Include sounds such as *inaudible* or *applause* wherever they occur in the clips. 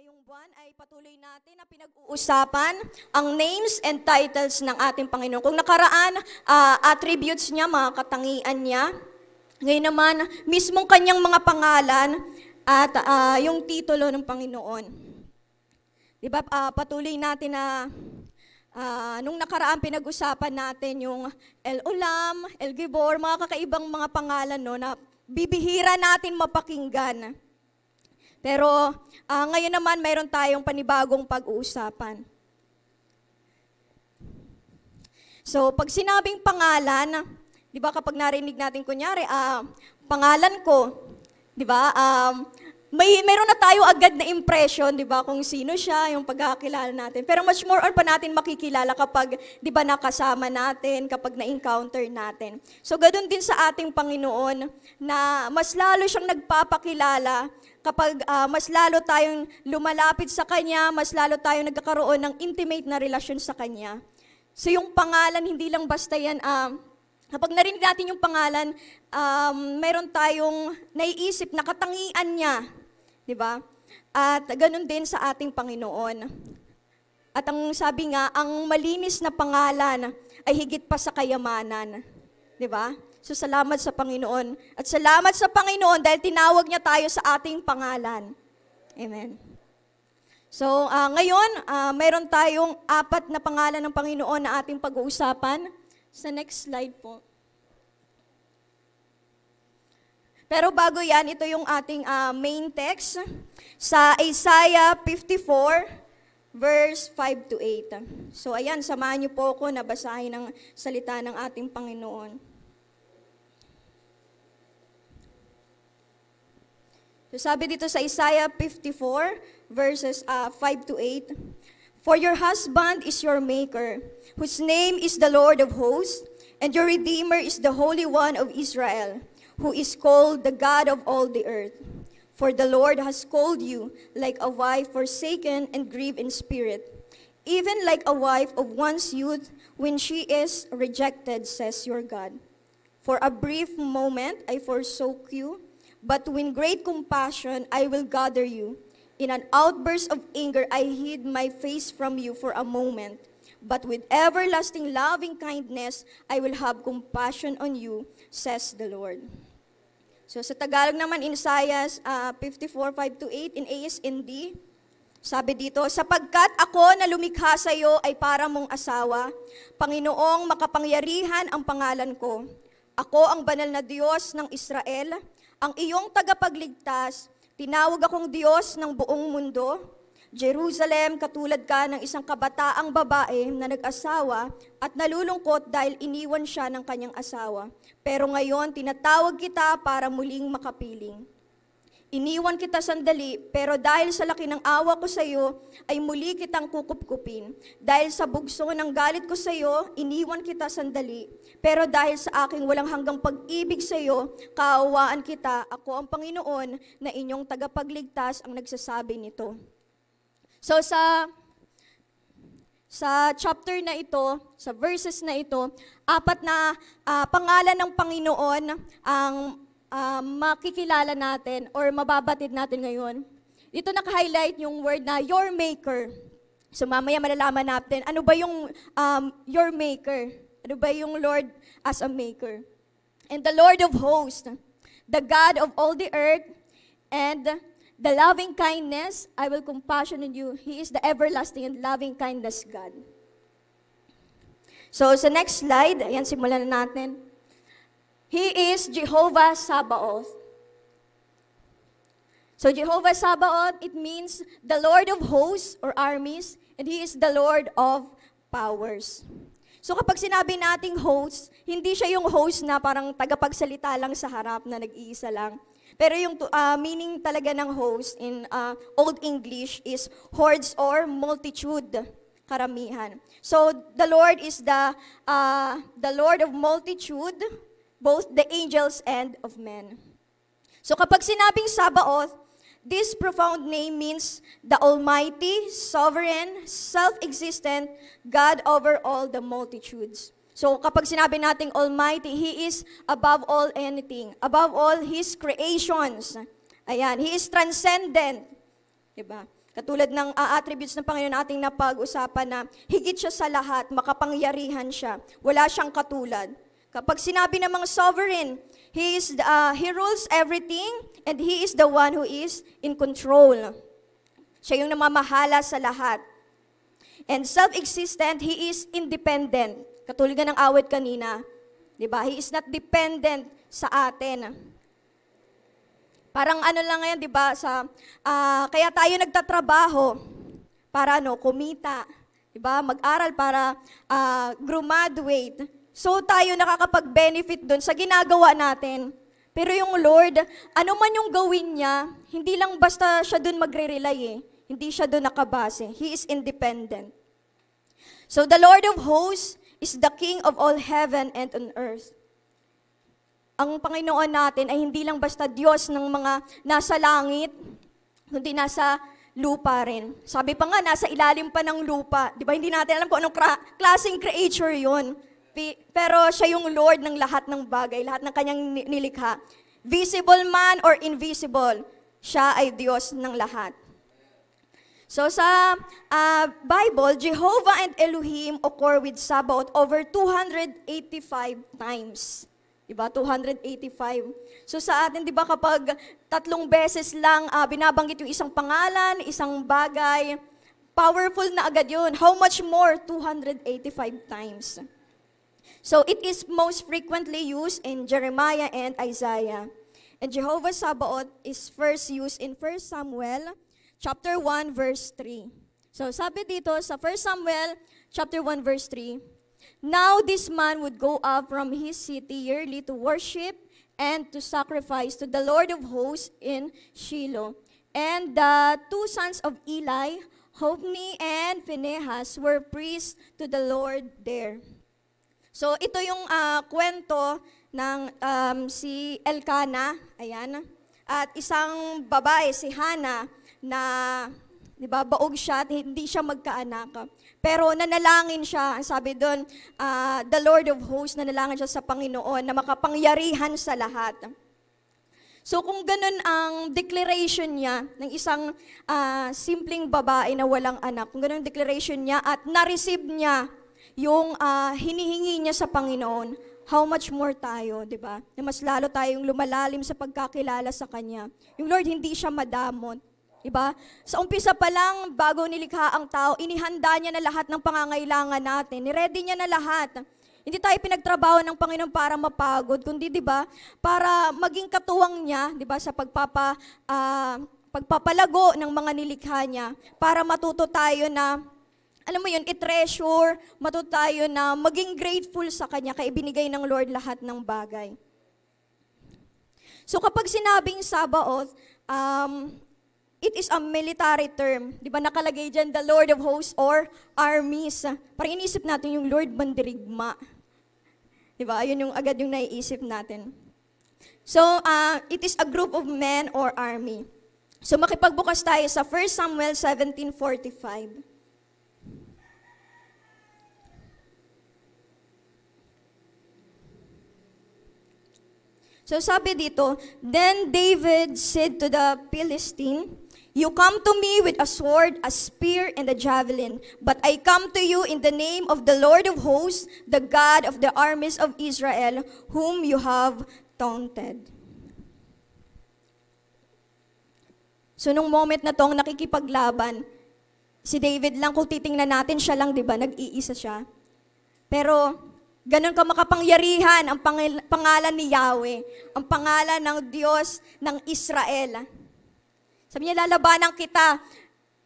Ngayong buwan ay patuloy natin na pinag-uusapan ang names and titles ng ating Panginoon. Kung nakaraan, uh, attributes niya, mga katangian niya. Ngayon naman, mismong kanyang mga pangalan at uh, yung titulo ng Panginoon. Di ba, uh, patuloy natin na uh, nung nakaraan pinag-usapan natin yung El Ulam, El Gibor, mga kakaibang mga pangalan no, na bibihira natin mapakinggan. Pero uh, ngayon naman, mayroon tayong panibagong pag-uusapan. So, pag sinabing pangalan, di ba kapag narinig natin, kunyari, uh, pangalan ko, di ba, um, may meron na tayo agad na impression, 'di ba, kung sino siya, yung pagkakilala natin. Pero much more on pa natin makikilala kapag 'di ba nakasama natin, kapag na-encounter natin. So ganoon din sa ating Panginoon na mas lalo siyang nagpapakilala kapag uh, mas lalo tayong lumalapit sa Kanya, mas lalo tayong nagkakaroon ng intimate na relasyon sa Kanya. So yung pangalan, hindi lang basta yan, uh, kapag narinig natin yung pangalan, um, mayroon tayong naiisip na katangian niya. Di ba? At ganun din sa ating Panginoon. At ang sabi nga, ang malinis na pangalan ay higit pa sa kayamanan. Di ba? So salamat sa Panginoon. At salamat sa Panginoon dahil tinawag niya tayo sa ating pangalan. Amen. So uh, ngayon, uh, ah, mayroon tayong apat na pangalan ng Panginoon na ating pag-uusapan. Sa next slide po. Pero bago yan, ito yung ating uh, main text sa Isaiah 54, verse 5 to 8. So ayan, samahan niyo po ako na basahin ang salita ng ating Panginoon. So sabi dito sa Isaiah 54 verses uh, 5 to 8, For your husband is your maker, whose name is the Lord of hosts, and your Redeemer is the Holy One of Israel, who is called the God of all the earth. For the Lord has called you like a wife forsaken and grieved in spirit, even like a wife of one's youth when she is rejected, says your God. For a brief moment I forsook you, But when great compassion, I will gather you. In an outburst of anger, I hid my face from you for a moment. But with everlasting loving kindness, I will have compassion on you, says the Lord. So sa Tagalog naman, in Isaiah uh, 54, 5 8, in ASND, sabi dito, sapagkat ako na lumikha sa iyo ay para mong asawa, Panginoong makapangyarihan ang pangalan ko. Ako ang banal na Diyos ng Israel, ang iyong tagapagligtas, tinawag akong Diyos ng buong mundo. Jerusalem, katulad ka ng isang kabataang babae na nag-asawa at nalulungkot dahil iniwan siya ng kanyang asawa. Pero ngayon, tinatawag kita para muling makapiling. Iniwan kita sandali, pero dahil sa laki ng awa ko sa iyo, ay muli kitang kukupkupin. Dahil sa bugso ng galit ko sa iyo, iniwan kita sandali. Pero dahil sa aking walang hanggang pag-ibig sa iyo, kaawaan kita, ako ang Panginoon na inyong tagapagligtas ang nagsasabi nito. So sa sa chapter na ito, sa verses na ito, apat na uh, pangalan ng Panginoon ang uh, makikilala natin or mababatid natin ngayon, dito naka-highlight yung word na your maker. So mamaya malalaman natin, ano ba yung um, your maker? Ano ba yung Lord as a maker? And the Lord of hosts, the God of all the earth, and the loving kindness, I will compassion in you. He is the everlasting and loving kindness God. So sa next slide, ayan simulan na natin. He is Jehovah Sabaoth. So Jehovah Sabaoth, it means the Lord of hosts or armies, and He is the Lord of powers. So kapag sinabi nating host, hindi siya yung host na parang tagapagsalita lang sa harap na nag-iisa lang. Pero yung uh, meaning talaga ng host in uh, Old English is hordes or multitude, karamihan. So the Lord is the uh, the Lord of multitude both the angels and of men. So kapag sinabing Sabaoth, this profound name means the Almighty, Sovereign, Self-Existent, God over all the multitudes. So kapag sinabi nating Almighty, He is above all anything. Above all His creations. Ayan, He is transcendent. Diba? Katulad ng uh, attributes ng Panginoon ating napag-usapan na higit siya sa lahat, makapangyarihan siya, wala siyang katulad. Kapag sinabi ng namang sovereign, he is uh, he rules everything and he is the one who is in control. Siya yung namamahala sa lahat. And self-existent, he is independent. Katulad ng awit kanina. 'Di ba? He is not dependent sa atin. Parang ano lang ngayon, 'di ba, sa uh, kaya tayo nagtatrabaho para ano, kumita, 'di ba? Mag-aral para uh, graduate So tayo nakakapag-benefit doon sa ginagawa natin. Pero yung Lord, ano man yung gawin niya, hindi lang basta siya doon magre-rely eh. Hindi siya doon nakabase. He is independent. So the Lord of hosts is the King of all heaven and on earth. Ang Panginoon natin ay hindi lang basta Diyos ng mga nasa langit, kundi nasa lupa rin. Sabi pa nga, nasa ilalim pa ng lupa. Di ba, hindi natin alam kung anong klaseng creature yon pero siya yung Lord ng lahat ng bagay, lahat ng kanyang nilikha. Visible man or invisible, siya ay Diyos ng lahat. So sa uh, Bible, Jehovah and Elohim occur with Sabaoth over 285 times. Diba? 285. So sa atin, diba kapag tatlong beses lang uh, binabanggit yung isang pangalan, isang bagay, powerful na agad yun. How much more? 285 times. So it is most frequently used in Jeremiah and Isaiah. And Jehovah Sabaoth is first used in 1 Samuel chapter 1 verse 3. So sabi dito sa 1 Samuel chapter 1 verse 3, Now this man would go up from his city yearly to worship and to sacrifice to the Lord of hosts in Shiloh. And the two sons of Eli, Hophni and Phinehas, were priests to the Lord there. So ito yung uh, kwento ng um, si Elkana, ayan, at isang babae, si Hana, na di ba, baog siya at hindi siya magkaanak. Pero nanalangin siya, ang sabi doon, uh, ah, the Lord of hosts, nanalangin siya sa Panginoon na makapangyarihan sa lahat. So kung ganun ang declaration niya ng isang uh, simpleng babae na walang anak, kung ganun ang declaration niya at na-receive niya yung uh, hinihingi niya sa Panginoon, how much more tayo, di ba? Na mas lalo tayong lumalalim sa pagkakilala sa Kanya. Yung Lord, hindi siya madamot. Diba? Sa umpisa pa lang, bago nilikha ang tao, inihanda niya na lahat ng pangangailangan natin. Niready niya na lahat. Hindi tayo pinagtrabaho ng Panginoon para mapagod, kundi 'di ba, para maging katuwang niya, 'di ba, sa pagpapa uh, pagpapalago ng mga nilikha niya para matuto tayo na alam mo yun, i-treasure, matuto na maging grateful sa Kanya kaya ibinigay ng Lord lahat ng bagay. So kapag sinabing Sabaoth, um, it is a military term. Di ba nakalagay dyan, the Lord of Hosts or armies. Parang inisip natin yung Lord Mandirigma. Di ba? Ayun yung agad yung naiisip natin. So, uh, it is a group of men or army. So, makipagbukas tayo sa 1 Samuel 1745. So sabi dito, Then David said to the Philistine, You come to me with a sword, a spear, and a javelin, but I come to you in the name of the Lord of hosts, the God of the armies of Israel, whom you have taunted. So nung moment na tong nakikipaglaban, si David lang kung titingnan natin siya lang, 'di ba? Nag-iisa siya. Pero Ganon ka makapangyarihan ang pangalan ni Yahweh, ang pangalan ng Diyos ng Israel. Sabi niya, lalabanan kita.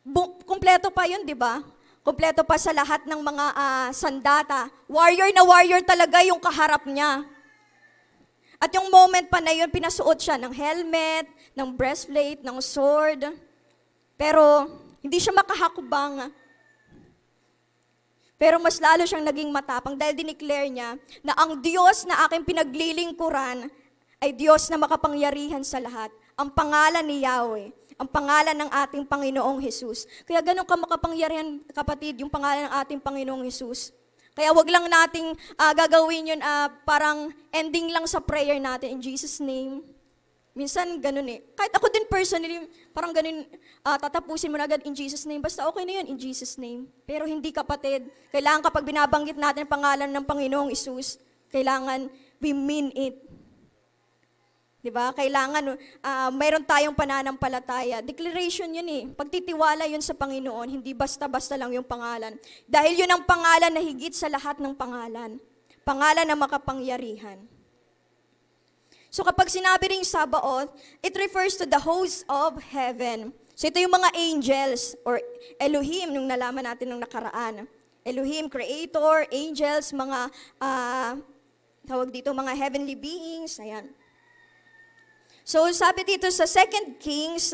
Bu- kumpleto pa yun, di ba? Kumpleto pa sa lahat ng mga uh, sandata. Warrior na warrior talaga yung kaharap niya. At yung moment pa na yun, pinasuot siya ng helmet, ng breastplate, ng sword. Pero hindi siya makahakbang pero mas lalo siyang naging matapang dahil dineclare niya na ang Diyos na aking pinaglilingkuran ay Diyos na makapangyarihan sa lahat. Ang pangalan ni Yahweh, ang pangalan ng ating Panginoong Hesus. Kaya ganun ka makapangyarihan, kapatid, yung pangalan ng ating Panginoong Hesus. Kaya wag lang nating uh, gagawin yun uh, parang ending lang sa prayer natin in Jesus name. Minsan ganun eh. Kahit ako din personally, parang ganun, uh, tatapusin mo na agad in Jesus name. Basta okay na yun, in Jesus name. Pero hindi kapatid, kailangan kapag binabanggit natin ang pangalan ng Panginoong Isus, kailangan we mean it. 'Di ba? Kailangan uh, mayroon tayong pananampalataya. Declaration 'yun eh. Pagtitiwala 'yun sa Panginoon, hindi basta-basta lang 'yung pangalan. Dahil 'yun ang pangalan na higit sa lahat ng pangalan. Pangalan na makapangyarihan. So kapag sinabi ring Sabaoth, it refers to the host of heaven. So ito yung mga angels or Elohim nung nalaman natin nung nakaraan. Elohim, Creator, angels, mga, uh, tawag dito, mga heavenly beings, ayan. So sabi dito sa 2 Kings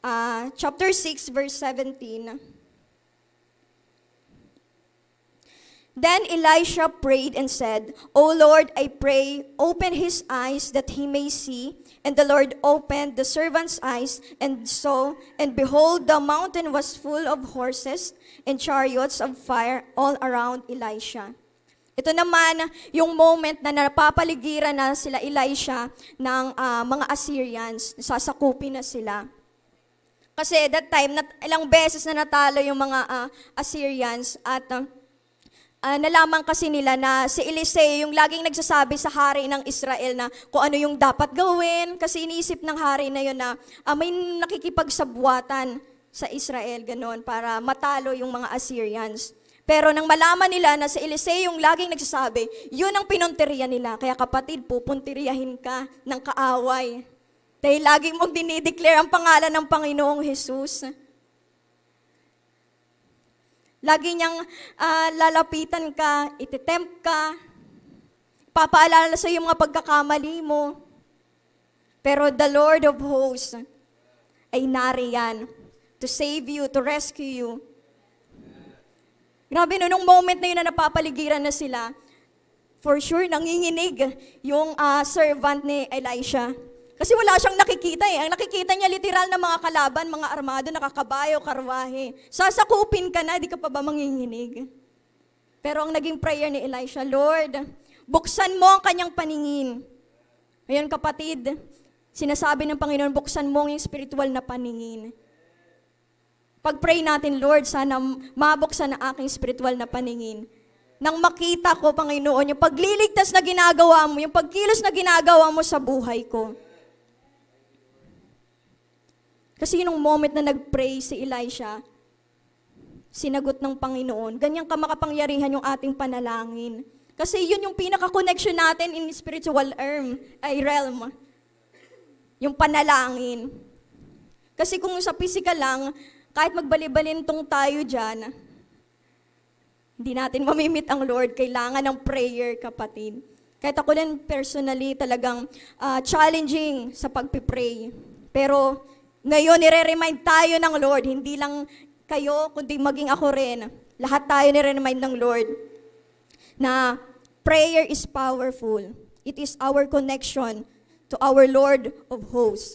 uh, chapter 6 verse 17, Then Elisha prayed and said, O Lord, I pray, open his eyes that he may see. And the Lord opened the servant's eyes, and so, and behold, the mountain was full of horses and chariots of fire all around Elisha. Ito naman yung moment na napapaligiran na sila Elisha ng uh, mga Assyrians, sasakupin na sila. Kasi that time, nat- ilang beses na natalo yung mga uh, Assyrians at uh, uh, nalaman kasi nila na si Eliseo yung laging nagsasabi sa hari ng Israel na kung ano yung dapat gawin kasi iniisip ng hari na yun na uh, may nakikipagsabwatan sa Israel ganun para matalo yung mga Assyrians. Pero nang malaman nila na si Eliseo yung laging nagsasabi, yun ang pinunteriya nila. Kaya kapatid, pupuntiriyahin ka ng kaaway. Dahil lagi mong dinideclare ang pangalan ng Panginoong Jesus. Lagi niyang uh, lalapitan ka, ititempt ka, papaalala sa iyo mga pagkakamali mo. Pero the Lord of hosts ay nariyan to save you, to rescue you. Grabe no, nung moment na yun na napapaligiran na sila, for sure, nanginginig yung uh, servant ni Elisha. Kasi wala siyang nakikita eh. Ang nakikita niya literal na mga kalaban, mga armado, nakakabayo, karwahe. Sasakupin ka na, di ka pa ba manginginig? Pero ang naging prayer ni Elisha, Lord, buksan mo ang kanyang paningin. Ngayon kapatid, sinasabi ng Panginoon, buksan mo ang spiritual na paningin. Pag-pray natin, Lord, sana mabuksan ang aking spiritual na paningin nang makita ko, Panginoon, yung pagliligtas na ginagawa mo, yung pagkilos na ginagawa mo sa buhay ko. Kasi yung moment na nag-pray si Elisha, sinagot ng Panginoon. Ganyan ka makapangyarihan yung ating panalangin. Kasi yun yung pinaka-connection natin in spiritual realm, ay realm. Yung panalangin. Kasi kung sa physical lang, kahit magbalibalintong tayo dyan, hindi natin mamimit ang Lord. Kailangan ng prayer, kapatid. Kahit ako din personally talagang uh, challenging sa pagpipray. Pero ngayon, nire-remind tayo ng Lord, hindi lang kayo, kundi maging ako rin. Lahat tayo nire-remind ng Lord na prayer is powerful. It is our connection to our Lord of hosts.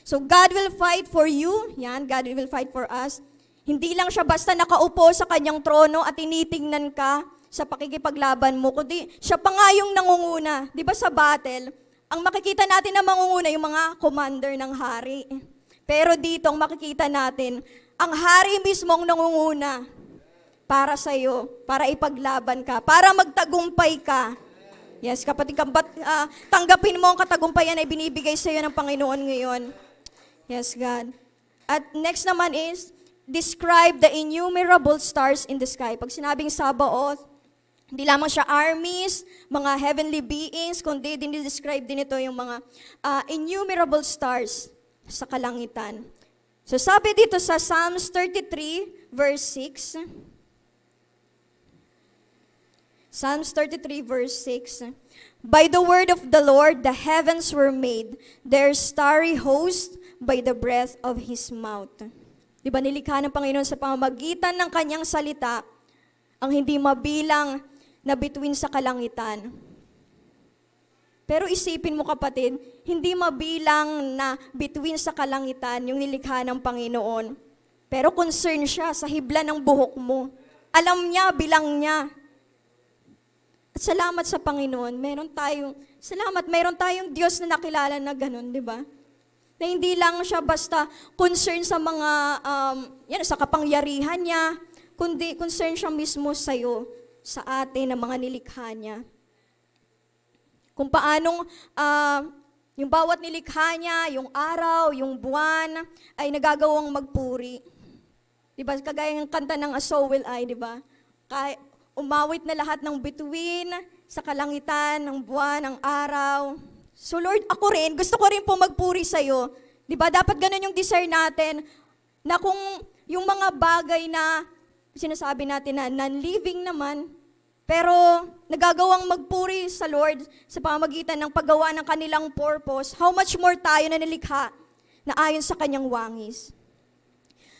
So God will fight for you. Yan, God will fight for us. Hindi lang siya basta nakaupo sa kanyang trono at tinitingnan ka sa pakikipaglaban mo, kundi siya pa nga yung nangunguna. Di ba sa battle, ang makikita natin na mangunguna yung mga commander ng hari. Pero dito makikita natin, ang hari mismo ang nangunguna para sa iyo, para ipaglaban ka, para magtagumpay ka. Yes, kapatid, kambat, uh, ah, tanggapin mo ang katagumpayan na binibigay sa iyo ng Panginoon ngayon. Yes, God. At next naman is, describe the innumerable stars in the sky. Pag sinabing Sabaoth, hindi lamang siya armies, mga heavenly beings, kundi dinidescribe din ito yung mga uh, innumerable stars sa kalangitan. So sabi dito sa Psalms 33 verse 6, Psalms 33 verse 6, By the word of the Lord the heavens were made, their starry host by the breath of His mouth. Di ba nilikha ng Panginoon sa pamamagitan ng kanyang salita, ang hindi mabilang na between sa kalangitan. Pero isipin mo kapatid, hindi mabilang na between sa kalangitan yung nilikha ng Panginoon. Pero concern siya sa hibla ng buhok mo. Alam niya, bilang niya. At salamat sa Panginoon, meron tayong, salamat, meron tayong Diyos na nakilala na ganun, di ba? Na hindi lang siya basta concern sa mga, um, yan, sa kapangyarihan niya, kundi concern siya mismo sa'yo, sa atin, ng mga nilikha niya kung paanong uh, yung bawat nilikha niya, yung araw, yung buwan, ay nagagawang magpuri. Di ba? Kagaya ng kanta ng A So Will I, di ba? Kaya umawit na lahat ng bituin, sa kalangitan, ng buwan, ng araw. So Lord, ako rin, gusto ko rin po magpuri sa'yo. Di ba? Dapat ganun yung desire natin na kung yung mga bagay na sinasabi natin na non-living naman, pero nagagawang magpuri sa Lord sa pamagitan ng paggawa ng kanilang purpose, how much more tayo na nilikha na ayon sa kanyang wangis.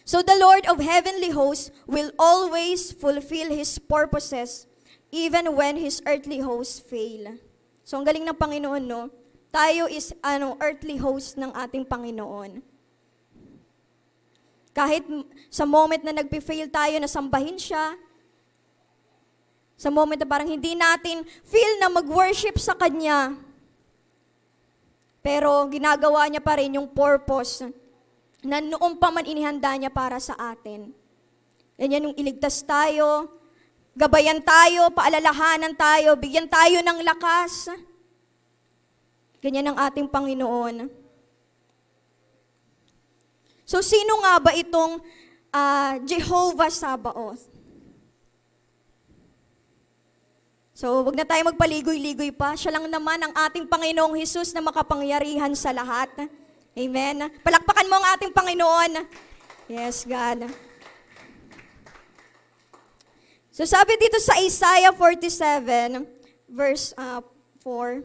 So the Lord of heavenly hosts will always fulfill His purposes even when His earthly hosts fail. So ang galing ng Panginoon, no? Tayo is ano, earthly host ng ating Panginoon. Kahit sa moment na nagpe-fail tayo na sambahin siya, sa moment na parang hindi natin feel na mag-worship sa Kanya. Pero ginagawa niya pa rin yung purpose na noon pa man inihanda niya para sa atin. Ganyan yung iligtas tayo, gabayan tayo, paalalahanan tayo, bigyan tayo ng lakas. Ganyan ang ating Panginoon. So sino nga ba itong uh, Jehovah Sabaoth? So, huwag na tayo magpaligoy-ligoy pa. Siya lang naman ang ating Panginoong Hesus na makapangyarihan sa lahat. Amen. Palakpakan mo ang ating Panginoon. Yes, God. So sabi dito sa Isaiah 47, verse uh, 4.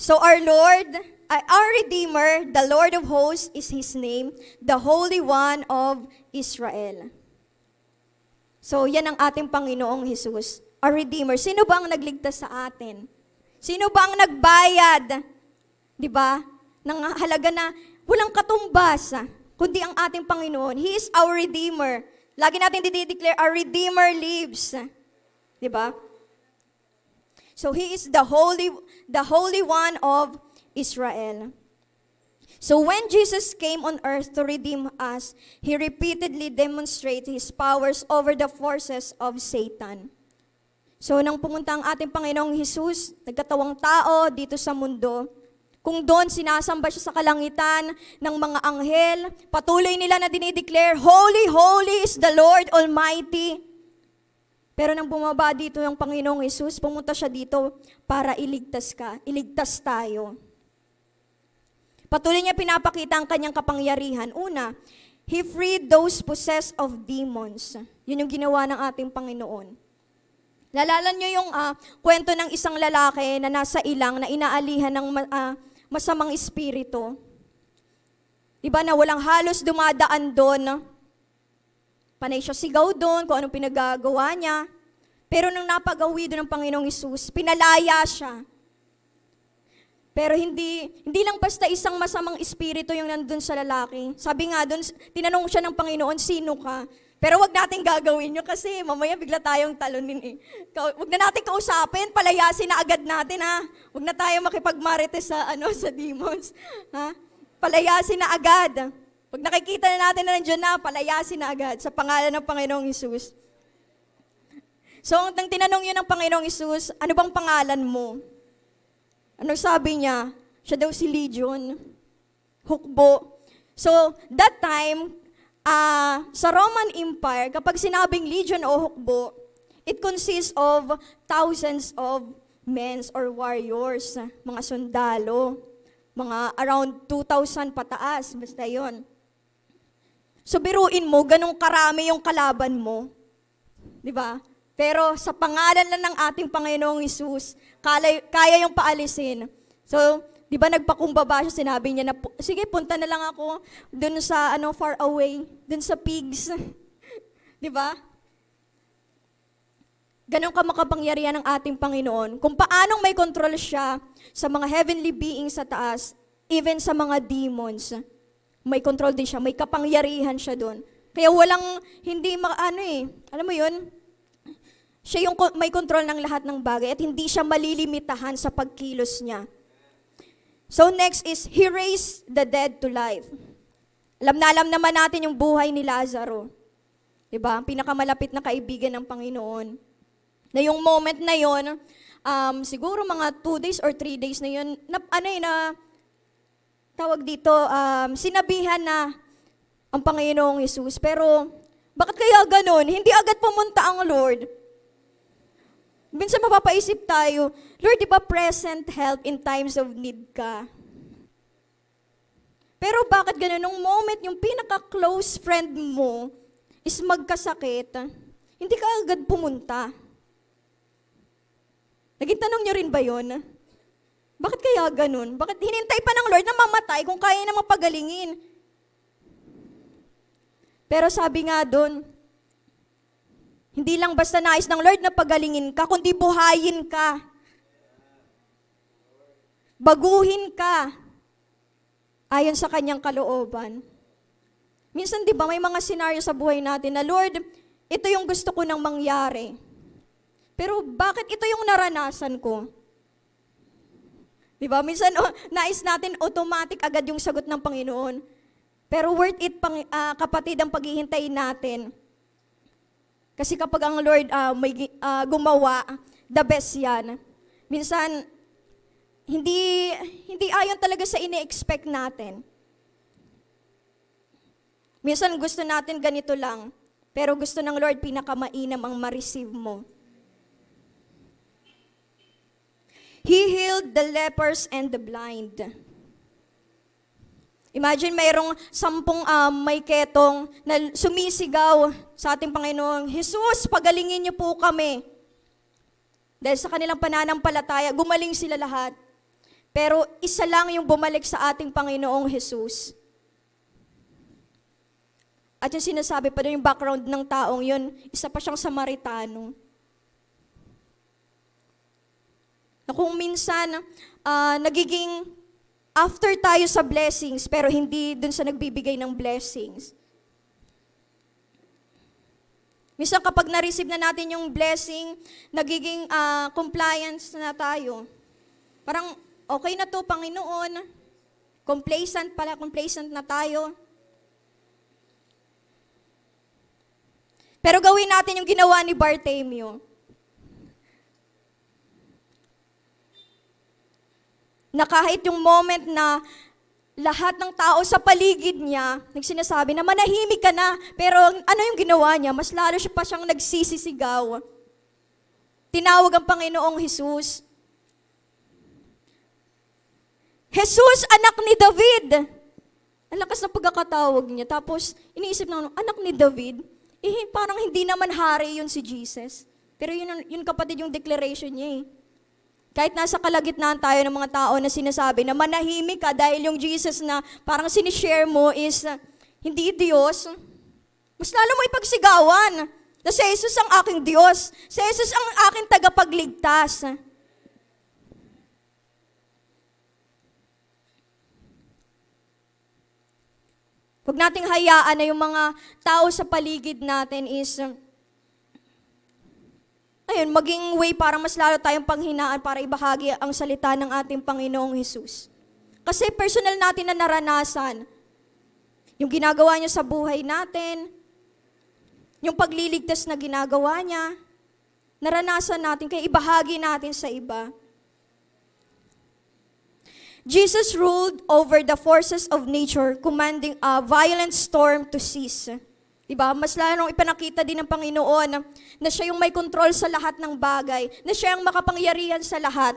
So our Lord, uh, our Redeemer, the Lord of hosts is His name, the Holy One of Israel. So, yan ang ating Panginoong Jesus, our Redeemer. Sino ba ang nagligtas sa atin? Sino ba ang nagbayad? Di ba? Nang halaga na walang katumbas, ah, kundi ang ating Panginoon. He is our Redeemer. Lagi natin didi-declare, our Redeemer lives. Di ba? So, He is the Holy, the Holy One of Israel. So when Jesus came on earth to redeem us, he repeatedly demonstrated his powers over the forces of Satan. So nang pumunta ang ating Panginoong Jesus, nagkatawang tao dito sa mundo, kung doon sinasamba siya sa kalangitan ng mga anghel, patuloy nila na dinideclare, Holy, Holy is the Lord Almighty. Pero nang bumaba dito yung Panginoong Isus, pumunta siya dito para iligtas ka, iligtas tayo. Patuloy niya pinapakita ang kanyang kapangyarihan. Una, He freed those possessed of demons. Yun yung ginawa ng ating Panginoon. Lalalan nyo yung uh, kwento ng isang lalaki na nasa ilang na inaalihan ng uh, masamang espiritu. Diba na walang halos dumadaan doon. Panay siya sigaw doon kung anong pinagagawa niya. Pero nung napagawi doon ng Panginoong Isus, pinalaya siya. Pero hindi, hindi lang basta isang masamang espiritu yung nandun sa lalaki. Sabi nga doon, tinanong siya ng Panginoon, sino ka? Pero wag natin gagawin yun kasi mamaya bigla tayong talunin eh. Wag na natin kausapin, palayasin na agad natin ha. Wag na tayong makipagmarite sa, *laughs* ano, sa demons. Ha? Palayasin na agad. Pag nakikita na natin na nandiyan na, palayasin na agad sa pangalan ng Panginoong Isus. So, nang tinanong yun ng Panginoong Isus, ano bang pangalan mo? Ano sabi niya? Siya daw si Legion. Hukbo. So, that time, uh, sa Roman Empire, kapag sinabing legion o hukbo, it consists of thousands of men or warriors, mga sundalo, mga around 2,000 pataas, basta yon. So biruin mo, ganong karami yung kalaban mo. Di ba? Pero sa pangalan lang ng ating Panginoong Isus, kaya, kaya yung paalisin. So, di ba nagpakumbaba siya, sinabi niya na, sige, punta na lang ako dun sa, ano, far away, dun sa pigs. *laughs* di ba? Ganon ka makapangyarihan ng ating Panginoon. Kung paanong may control siya sa mga heavenly beings sa taas, even sa mga demons, may control din siya, may kapangyarihan siya doon. Kaya walang, hindi, ma, ano eh, alam mo yun, siya yung may control ng lahat ng bagay at hindi siya malilimitahan sa pagkilos niya. So next is, He raised the dead to life. Alam na alam naman natin yung buhay ni Lazaro. Diba? Ang pinakamalapit na kaibigan ng Panginoon. Na yung moment na yon, um, siguro mga two days or three days na yon, na, ano yun, na, tawag dito, um, sinabihan na ang Panginoong Yesus. Pero, bakit kaya ganun? Hindi agad pumunta ang Lord. Minsan mapapaisip tayo, Lord, di ba present help in times of need ka? Pero bakit ganun? Nung moment, yung pinaka-close friend mo is magkasakit, hindi ka agad pumunta. Naging tanong nyo rin ba yun? Bakit kaya ganun? Bakit hinintay pa ng Lord na mamatay kung kaya na mapagalingin? Pero sabi nga doon, hindi lang basta nais ng Lord na pagalingin ka, kundi buhayin ka. Baguhin ka ayon sa kanyang kalooban. Minsan, di ba, may mga senaryo sa buhay natin na, Lord, ito yung gusto ko nang mangyari. Pero bakit ito yung naranasan ko? Di ba? Minsan, oh, nais natin automatic agad yung sagot ng Panginoon. Pero worth it, pang, uh, kapatid, ang paghihintay natin kasi kapag ang Lord uh, may uh, gumawa, the best yan. Minsan, hindi, hindi ayon talaga sa ini-expect natin. Minsan gusto natin ganito lang, pero gusto ng Lord pinakamainam ang ma-receive mo. He healed the lepers and the blind. Imagine mayroong sampung um, may ketong na sumisigaw sa ating Panginoong, Jesus, pagalingin niyo po kami. Dahil sa kanilang pananampalataya, gumaling sila lahat. Pero isa lang yung bumalik sa ating Panginoong Jesus. At yung sinasabi pa doon yung background ng taong yun, isa pa siyang Samaritano. Na kung minsan, uh, nagiging After tayo sa blessings, pero hindi dun sa nagbibigay ng blessings. Minsan kapag na-receive na natin yung blessing, nagiging uh, compliance na tayo. Parang, okay na to, Panginoon. Complacent pala, complacent na tayo. Pero gawin natin yung ginawa ni Bartemio. na kahit yung moment na lahat ng tao sa paligid niya, nagsinasabi na manahimik ka na, pero ano yung ginawa niya? Mas lalo siya pa siyang nagsisisigaw. Tinawag ang Panginoong Jesus. Jesus, anak ni David! Ang lakas ng pagkakatawag niya. Tapos, iniisip na, anak ni David? Eh, parang hindi naman hari yun si Jesus. Pero yun, yun kapatid yung declaration niya eh. Kahit nasa kalagitnaan tayo ng mga tao na sinasabi na manahimik ka dahil yung Jesus na parang sinishare mo is uh, hindi Diyos, mas lalo mo ipagsigawan na si Jesus ang aking Diyos, si Jesus ang aking tagapagligtas. Huwag nating hayaan na yung mga tao sa paligid natin is uh, ngayon, maging way para mas lalo tayong panghinaan para ibahagi ang salita ng ating Panginoong Hesus. Kasi personal natin na naranasan, yung ginagawa niya sa buhay natin, yung pagliligtas na ginagawa niya, naranasan natin, kaya ibahagi natin sa iba. Jesus ruled over the forces of nature, commanding a violent storm to cease. Di ba? Mas lalong ipanakita din ng Panginoon na, siya yung may control sa lahat ng bagay, na siya ang makapangyarihan sa lahat.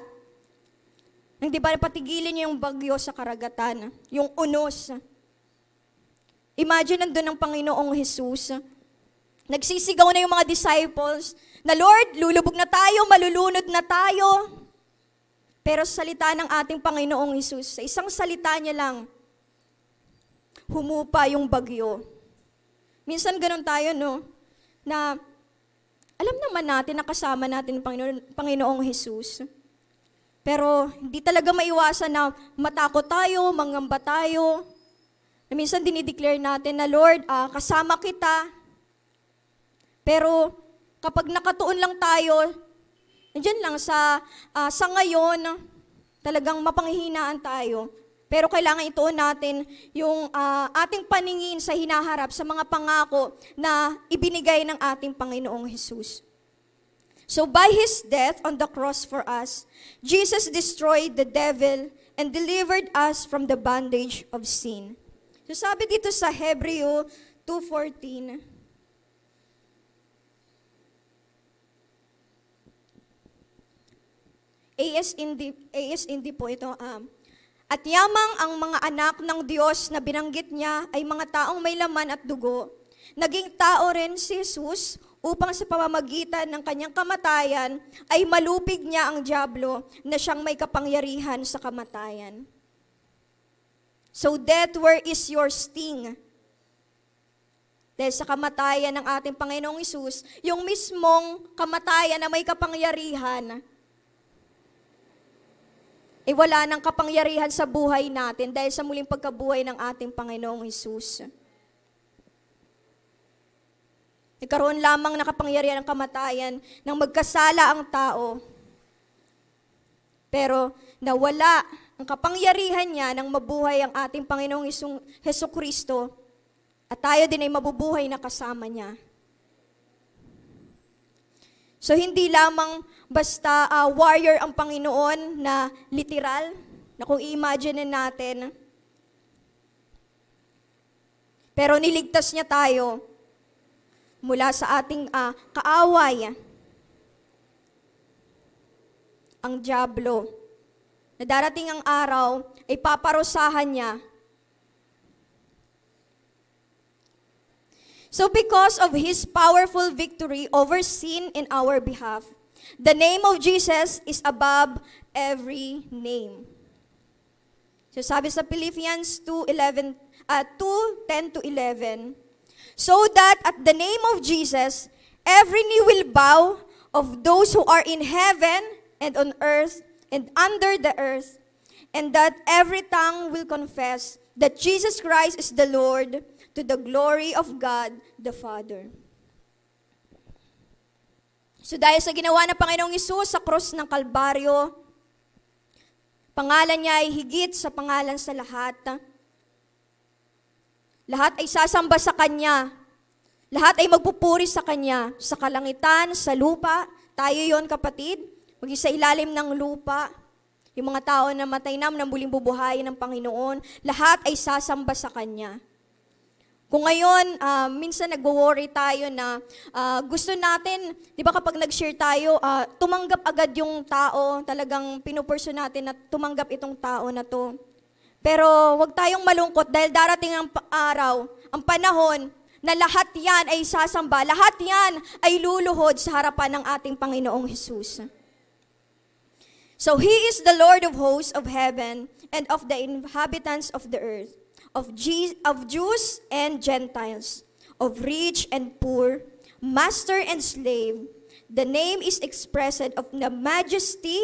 Nang di ba patigilin niya yung bagyo sa karagatan, yung unos. Imagine nandun ang Panginoong Jesus. Nagsisigaw na yung mga disciples na, Lord, lulubog na tayo, malulunod na tayo. Pero sa salita ng ating Panginoong Isus, sa isang salita niya lang, humupa yung bagyo. Minsan ganun tayo, no? Na alam naman natin nakasama natin ang Panginoon, Panginoong Jesus. Pero hindi talaga maiwasan na matakot tayo, mangamba tayo. Na minsan dinideclare natin na, Lord, ah, kasama kita. Pero kapag nakatuon lang tayo, nandiyan lang sa, ah, sa ngayon, talagang mapanghihinaan tayo pero kailangan ituon natin yung uh, ating paningin sa hinaharap sa mga pangako na ibinigay ng ating Panginoong Hesus. So by His death on the cross for us, Jesus destroyed the devil and delivered us from the bondage of sin. So sabi dito sa Hebreo 2.14, AS ASND, ASND po ito, um, at yamang ang mga anak ng Diyos na binanggit niya ay mga taong may laman at dugo. Naging tao rin si Jesus upang sa pamamagitan ng kanyang kamatayan ay malupig niya ang Diablo na siyang may kapangyarihan sa kamatayan. So death, where is your sting? Dahil sa kamatayan ng ating Panginoong Isus, yung mismong kamatayan na may kapangyarihan, ay eh, wala nang kapangyarihan sa buhay natin dahil sa muling pagkabuhay ng ating Panginoong Isus. Nagkaroon lamang nakapangyarihan kapangyarihan ng kamatayan nang magkasala ang tao. Pero nawala ang kapangyarihan niya nang mabuhay ang ating Panginoong Isong Heso Kristo at tayo din ay mabubuhay na kasama niya. So hindi lamang Basta uh, warrior ang Panginoon na literal, na kung i-imagine natin. Pero niligtas niya tayo mula sa ating uh, kaaway, ang Diablo, na darating ang araw, ay paparusahan niya So because of His powerful victory over sin in our behalf, The name of Jesus is above every name. So sabi sa Philippians 2:11 uh, 2, to 11, so that at the name of Jesus, every knee will bow of those who are in heaven and on earth and under the earth, and that every tongue will confess that Jesus Christ is the Lord to the glory of God the Father. So dahil sa ginawa ng Panginoong Isus sa cross ng Kalbaryo, pangalan niya ay higit sa pangalan sa lahat. Lahat ay sasamba sa Kanya. Lahat ay magpupuri sa Kanya. Sa kalangitan, sa lupa. Tayo yon kapatid. Maging sa ilalim ng lupa. Yung mga tao na matay na, na buling bubuhayin ng Panginoon. Lahat ay sasamba sa Kanya. Kung ngayon, uh, minsan nagwo-worry tayo na uh, gusto natin, di ba kapag nag-share tayo, uh, tumanggap agad yung tao, talagang pinupurso natin na tumanggap itong tao na to. Pero huwag tayong malungkot dahil darating ang araw, ang panahon, na lahat yan ay sasamba, lahat yan ay luluhod sa harapan ng ating Panginoong Hesus. So He is the Lord of hosts of heaven and of the inhabitants of the earth of, Je- of Jews and Gentiles, of rich and poor, master and slave, the name is expressed of the majesty,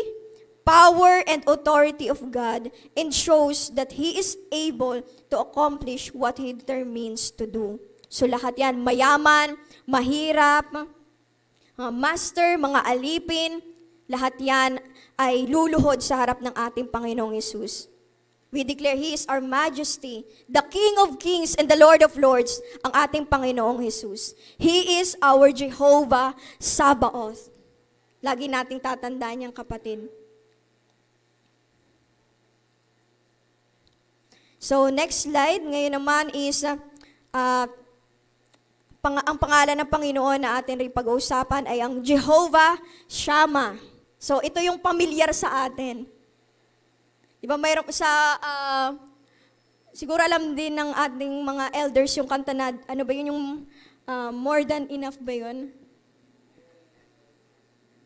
power, and authority of God and shows that He is able to accomplish what He determines to do. So lahat yan, mayaman, mahirap, ah, master, mga alipin, lahat yan ay luluhod sa harap ng ating Panginoong Isus. We declare He is our majesty, the King of kings and the Lord of lords, ang ating Panginoong Jesus. He is our Jehovah Sabaoth. Lagi nating tatandaan yan, kapatid. So, next slide. Ngayon naman is uh, uh pang ang pangalan ng Panginoon na atin rin pag-uusapan ay ang Jehovah Shama. So, ito yung pamilyar sa atin. Di ba mayroon sa, uh, ah, siguro alam din ng ating mga elders yung kanta na, ano ba yun yung uh, more than enough ba yun?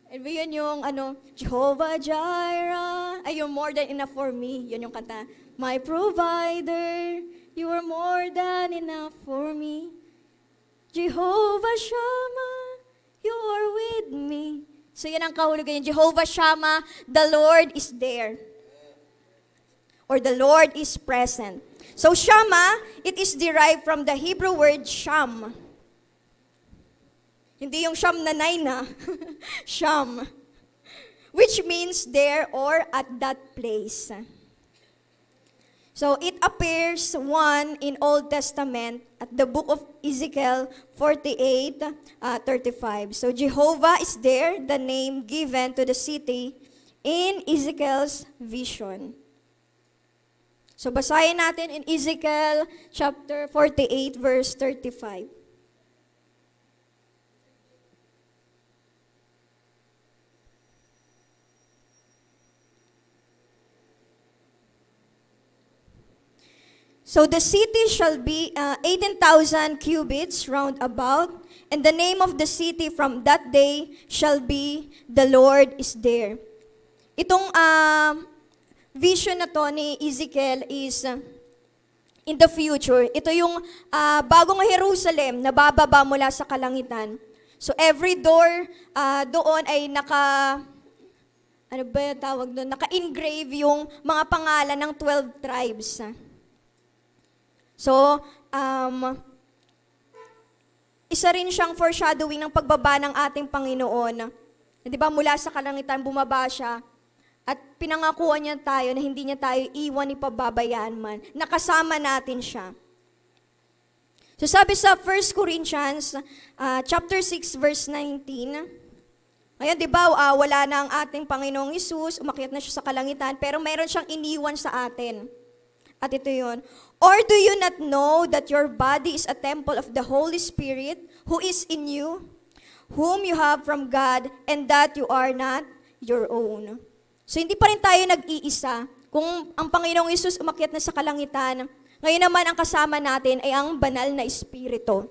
And ba yun yung ano, Jehovah Jireh, ay yung more than enough for me, yun yung kanta. My provider, you are more than enough for me. Jehovah Shammah, you are with me. So yan ang kahulugan niya, Jehovah Shammah, the Lord is there or the Lord is present. So Shama, it is derived from the Hebrew word Sham. Hindi yung Sham na Naina. *laughs* sham. Which means there or at that place. So it appears one in Old Testament at the book of Ezekiel 48, uh, 35. So Jehovah is there, the name given to the city in Ezekiel's vision. So basahin natin in Ezekiel chapter 48 verse 35. So the city shall be uh, 18,000 cubits round about, and the name of the city from that day shall be, The Lord is there. Itong uh, vision na to ni Ezekiel is uh, in the future. Ito yung uh, bagong Jerusalem na bababa mula sa kalangitan. So every door uh, doon ay naka ano ba yung tawag doon? Naka-engrave yung mga pangalan ng 12 tribes. So, um, isa rin siyang foreshadowing ng pagbaba ng ating Panginoon. Di ba, mula sa kalangitan, bumaba siya at pinangakuan niya tayo na hindi niya tayo iwan ni pababayaan man. Nakasama natin siya. So sabi sa 1 Corinthians uh, chapter 6 verse 19, ngayon, di ba, uh, wala na ang ating Panginoong Isus, umakyat na siya sa kalangitan, pero meron siyang iniwan sa atin. At ito yun, Or do you not know that your body is a temple of the Holy Spirit who is in you, whom you have from God, and that you are not your own? So hindi pa rin tayo nag-iisa. Kung ang Panginoong Isus umakyat na sa kalangitan, ngayon naman ang kasama natin ay ang banal na Espiritu.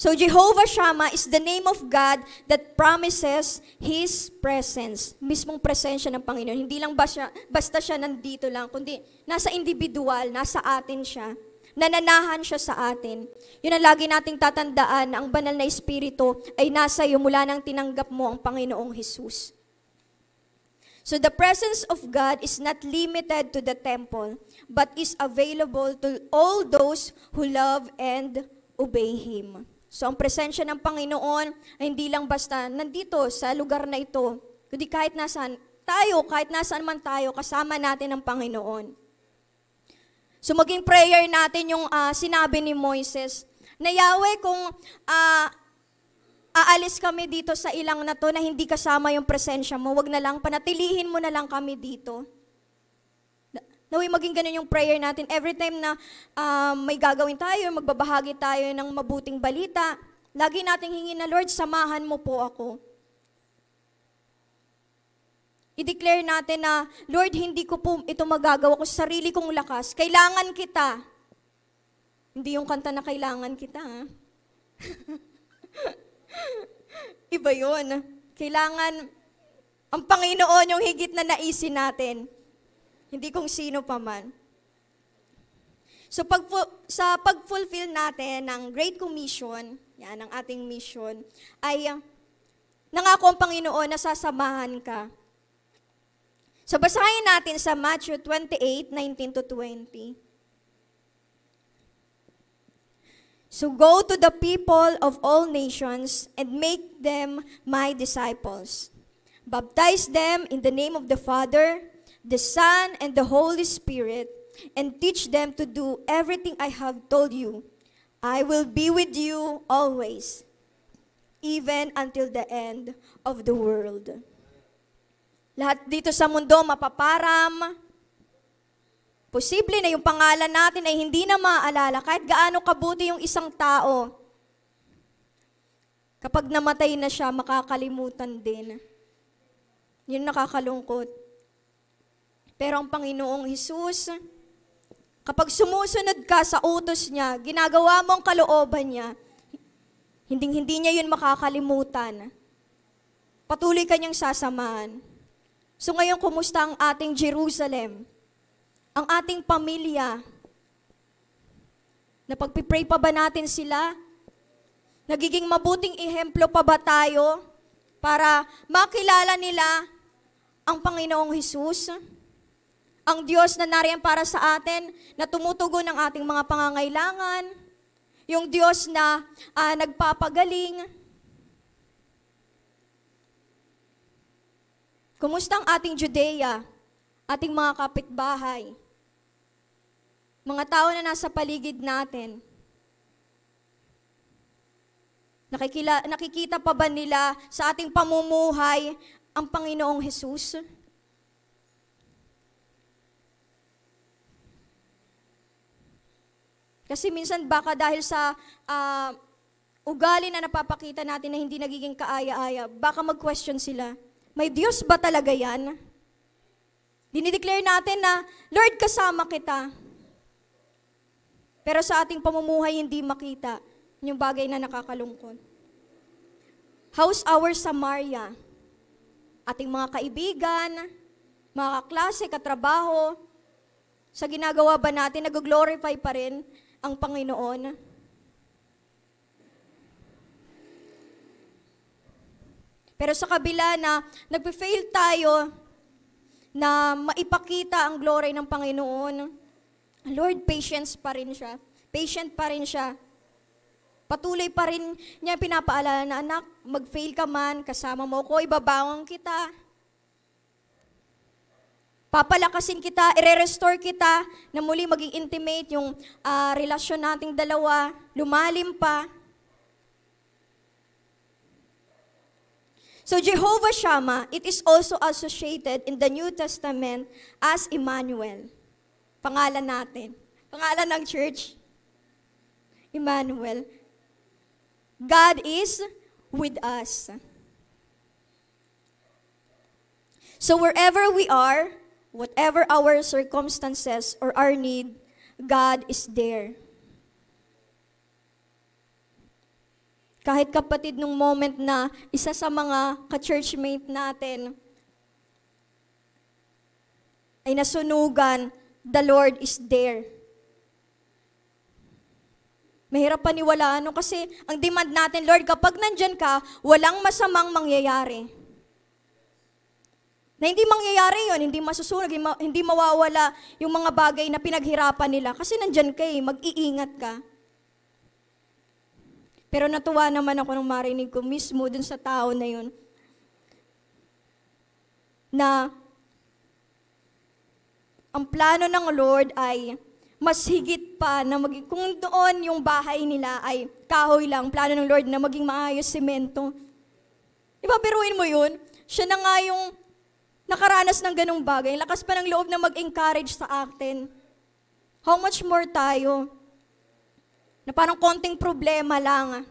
So Jehovah Shammah is the name of God that promises His presence. Mismong presensya ng Panginoon. Hindi lang basta, siya, basta siya nandito lang, kundi nasa individual, nasa atin siya. Nananahan siya sa atin. Yun ang lagi nating tatandaan na ang banal na Espiritu ay nasa iyo mula nang tinanggap mo ang Panginoong Hesus. So the presence of God is not limited to the temple, but is available to all those who love and obey Him. So ang presensya ng Panginoon ay hindi lang basta nandito sa lugar na ito, kundi kahit nasaan tayo, kahit nasaan man tayo, kasama natin ang Panginoon. So maging prayer natin yung uh, sinabi ni Moises na Yahweh kung uh, aalis kami dito sa ilang na to na hindi kasama yung presensya mo, wag na lang, panatilihin mo na lang kami dito. Naway maging ganun yung prayer natin. Every time na uh, may gagawin tayo, magbabahagi tayo ng mabuting balita, lagi nating hingin na, Lord, samahan mo po ako i-declare natin na, Lord, hindi ko po ito magagawa ko sa sarili kong lakas. Kailangan kita. Hindi yung kanta na kailangan kita. Ha? *laughs* Iba yun. Kailangan ang Panginoon yung higit na naisin natin. Hindi kung sino pa man. So pag, sa pag-fulfill natin ng Great Commission, yan ang ating mission, ay nangako ang Panginoon na sasamahan ka So basahin natin sa Matthew 28:19 to 20. So go to the people of all nations and make them my disciples. Baptize them in the name of the Father, the Son, and the Holy Spirit, and teach them to do everything I have told you. I will be with you always, even until the end of the world. Lahat dito sa mundo mapaparam. Posible na yung pangalan natin ay hindi na maaalala kahit gaano kabuti yung isang tao. Kapag namatay na siya, makakalimutan din. Yun nakakalungkot. Pero ang Panginoong Hesus, kapag sumusunod ka sa utos niya, ginagawa mo ang kalooban niya, hinding-hindi niya yun makakalimutan. Patuloy ka niyang sasamaan. So ngayon, kumusta ang ating Jerusalem? Ang ating pamilya? Napagpipray pa ba natin sila? Nagiging mabuting ehemplo pa ba tayo para makilala nila ang Panginoong Hesus? Ang Diyos na nariyan para sa atin, na tumutugon ng ating mga pangangailangan, yung Diyos na uh, nagpapagaling, Kumusta ang ating Judea, ating mga kapitbahay, mga tao na nasa paligid natin? Nakikila, nakikita pa ba nila sa ating pamumuhay ang Panginoong Jesus? Kasi minsan baka dahil sa uh, ugali na napapakita natin na hindi nagiging kaaya-aya, baka mag-question sila. May Diyos ba talaga yan? Dinideclare natin na, Lord, kasama kita. Pero sa ating pamumuhay, hindi makita yung bagay na nakakalungkot. How's our Samaria? Ating mga kaibigan, mga kaklase, katrabaho, sa ginagawa ba natin, nag-glorify pa rin ang Panginoon? Pero sa kabila na nagpe-fail tayo na maipakita ang glory ng Panginoon, Lord, patience pa rin siya. Patient pa rin siya. Patuloy pa rin niya pinapaalala na, anak, mag-fail ka man, kasama mo ko, ibabawang kita. Papalakasin kita, ire-restore kita, na muli maging intimate yung uh, relasyon nating dalawa, lumalim pa. So Jehovah Shammah, it is also associated in the New Testament as Emmanuel. Pangalan natin. Pangalan ng church. Emmanuel. God is with us. So wherever we are, whatever our circumstances or our need, God is there. kahit kapatid nung moment na isa sa mga ka-churchmate natin ay nasunugan, the Lord is there. Mahirap paniwalaan no? kasi ang demand natin, Lord, kapag nandyan ka, walang masamang mangyayari. Na hindi mangyayari yon hindi masusunog, hindi mawawala yung mga bagay na pinaghirapan nila kasi nandyan ka eh, mag-iingat ka. Pero natuwa naman ako nung marinig ko mismo dun sa tao na yun na ang plano ng Lord ay mas higit pa na maging, kung doon yung bahay nila ay kahoy lang, plano ng Lord na maging maayos simento. Diba, biruin mo yun? Siya na nga yung nakaranas ng ganong bagay. Lakas pa ng loob na mag-encourage sa atin. How much more tayo? Na parang konting problema lang.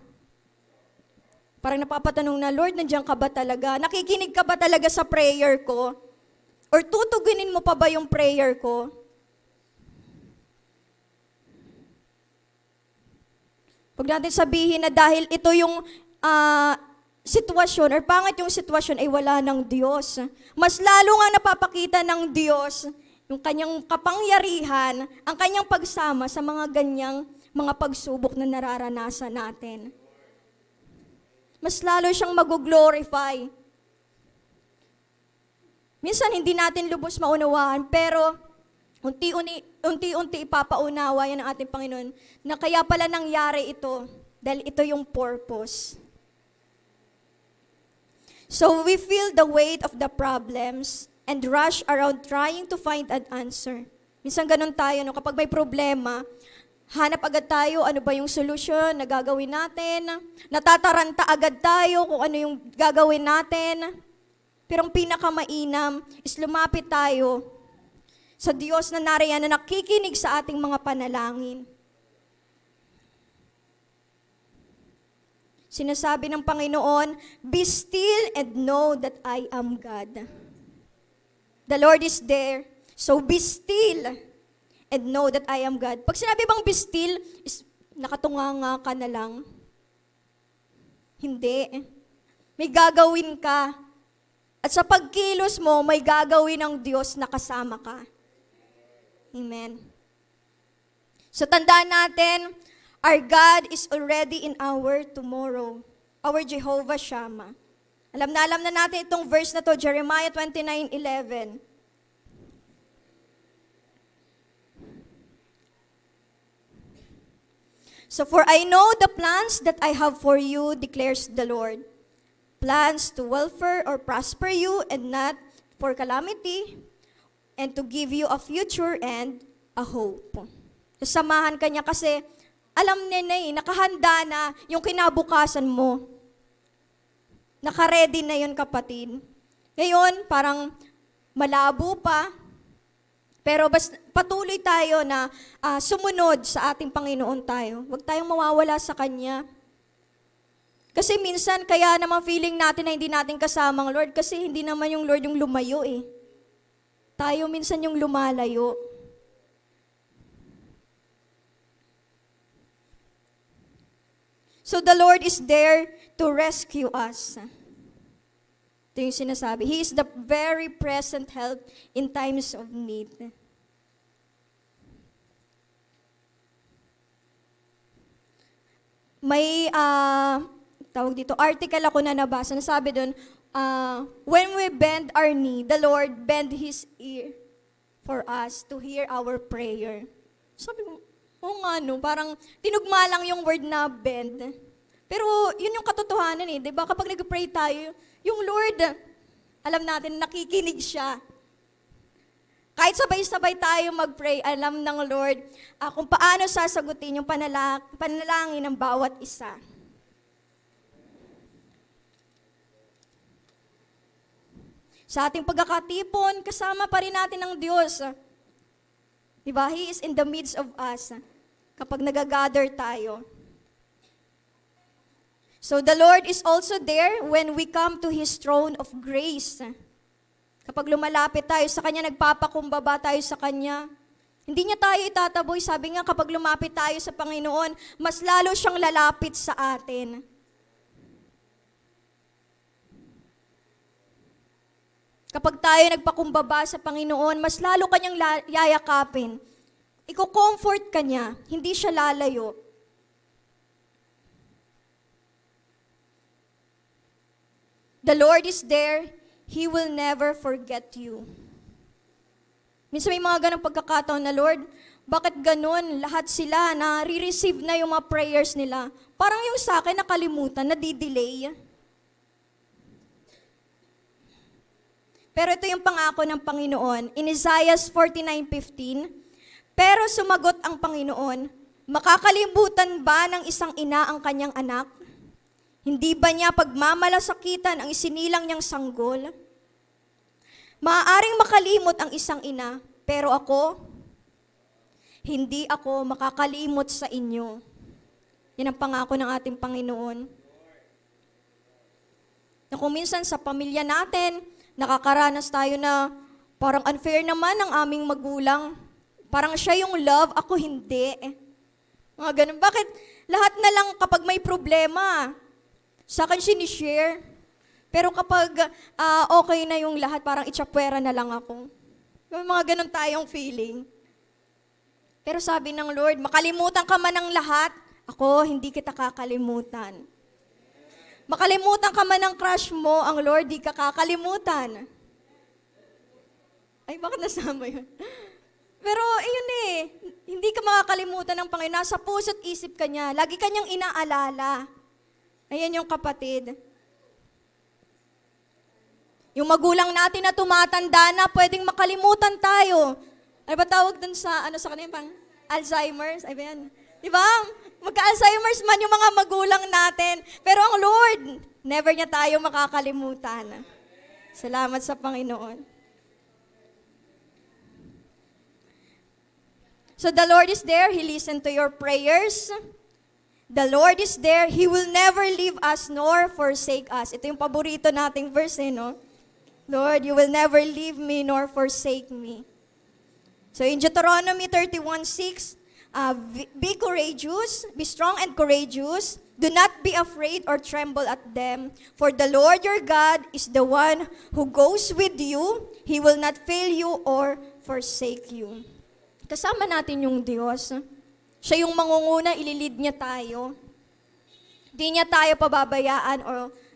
Parang napapatanong na, Lord, nandiyan ka ba talaga? Nakikinig ka ba talaga sa prayer ko? Or tutugunin mo pa ba yung prayer ko? Huwag natin sabihin na dahil ito yung uh, sitwasyon or pangit yung sitwasyon ay wala ng Diyos. Mas lalo nga napapakita ng Diyos yung kanyang kapangyarihan, ang kanyang pagsama sa mga ganyang mga pagsubok na nararanasan natin. Mas lalo siyang mag-glorify. Minsan hindi natin lubos maunawaan, pero unti-unti, unti-unti ipapaunawa yan ng ating Panginoon na kaya pala nangyari ito dahil ito yung purpose. So we feel the weight of the problems and rush around trying to find an answer. Minsan ganun tayo, no? kapag may problema, Hanap agad tayo, ano ba yung solusyon na gagawin natin? Natataranta agad tayo kung ano yung gagawin natin. Pero ang pinakamainam is lumapit tayo sa Diyos na nariyan na nakikinig sa ating mga panalangin. Sinasabi ng Panginoon, Be still and know that I am God. The Lord is there, so be still and know that I am God. Pag sinabi bang be still, is nakatunganga ka na lang. Hindi. May gagawin ka. At sa pagkilos mo, may gagawin ng Diyos na kasama ka. Amen. So tandaan natin, our God is already in our tomorrow. Our Jehovah Shammah. Alam na alam na natin itong verse na to, Jeremiah 29.11. So for I know the plans that I have for you, declares the Lord. Plans to welfare or prosper you and not for calamity, and to give you a future and a hope. Samahan ka niya kasi alam niya na eh, nakahanda na yung kinabukasan mo. Nakaready na yun kapatid. Ngayon, parang malabo pa, pero bas, patuloy tayo na uh, sumunod sa ating Panginoon tayo. Huwag tayong mawawala sa Kanya. Kasi minsan, kaya naman feeling natin na hindi natin kasama ang Lord kasi hindi naman yung Lord yung lumayo eh. Tayo minsan yung lumalayo. So the Lord is there to rescue us. Ito yung sinasabi. He is the very present help in times of need. May, uh, tawag dito, article ako na nabasa. Nasabi doon, uh, ah, when we bend our knee, the Lord bend His ear for us to hear our prayer. Sabi ko, oo nga no, parang tinugma lang yung word na bend. Pero yun yung katotohanan eh, di ba? Kapag nag-pray tayo, yung Lord, alam natin, nakikinig siya. Kahit sabay-sabay tayo mag-pray, alam ng Lord uh, kung paano sasagutin yung panalak, panalangin ng bawat isa. Sa ating pagkakatipon, kasama pa rin natin ang Diyos. Diba? He is in the midst of us kapag nagagather tayo. So the Lord is also there when we come to His throne of grace. Kapag lumalapit tayo sa Kanya, nagpapakumbaba tayo sa Kanya, hindi niya tayo itataboy. Sabi nga, kapag lumapit tayo sa Panginoon, mas lalo siyang lalapit sa atin. Kapag tayo nagpakumbaba sa Panginoon, mas lalo kanyang yayakapin. Iko-comfort ka niya, hindi siya lalayo. the Lord is there, He will never forget you. Minsan may mga ganang pagkakataon na, Lord, bakit ganun lahat sila na re-receive na yung mga prayers nila? Parang yung sa akin nakalimutan, nadidelay. Pero ito yung pangako ng Panginoon. In Isaiah 49.15, Pero sumagot ang Panginoon, Makakalimutan ba ng isang ina ang kanyang anak? Hindi ba niya pagmamalasakitan ang isinilang niyang sanggol? Maaaring makalimot ang isang ina, pero ako, hindi ako makakalimot sa inyo. Yan ang pangako ng ating Panginoon. Na kung minsan sa pamilya natin, nakakaranas tayo na parang unfair naman ang aming magulang. Parang siya yung love, ako hindi. Mga ganun. Bakit lahat na lang kapag may problema, sa akin ni-share. Pero kapag uh, okay na yung lahat, parang itsapwera na lang ako. May mga ganun tayong feeling. Pero sabi ng Lord, makalimutan ka man ng lahat, ako, hindi kita kakalimutan. Makalimutan ka man ng crush mo, ang Lord, di ka kakalimutan. Ay, bakit nasama yun? Pero, iyon eh, hindi ka makakalimutan ng Panginoon. Nasa puso't isip ka niya. Lagi kanyang inaalala. Ayan yung kapatid. Yung magulang natin na tumatanda na, pwedeng makalimutan tayo. Ano ba tawag dun sa, ano sa kanila, pang Alzheimer's? Ay ba yan? Di ba? Magka-Alzheimer's man yung mga magulang natin. Pero ang Lord, never niya tayo makakalimutan. Salamat sa Panginoon. So the Lord is there. He listened to your prayers. The Lord is there. He will never leave us nor forsake us. Ito yung paborito nating verse, eh, no? Lord, you will never leave me nor forsake me. So in Deuteronomy 31:6, uh, be courageous, be strong and courageous. Do not be afraid or tremble at them, for the Lord your God is the one who goes with you. He will not fail you or forsake you. Kasama natin yung Diyos. Diyos siya yung mangunguna, ililid niya tayo. Di niya tayo pababayaan o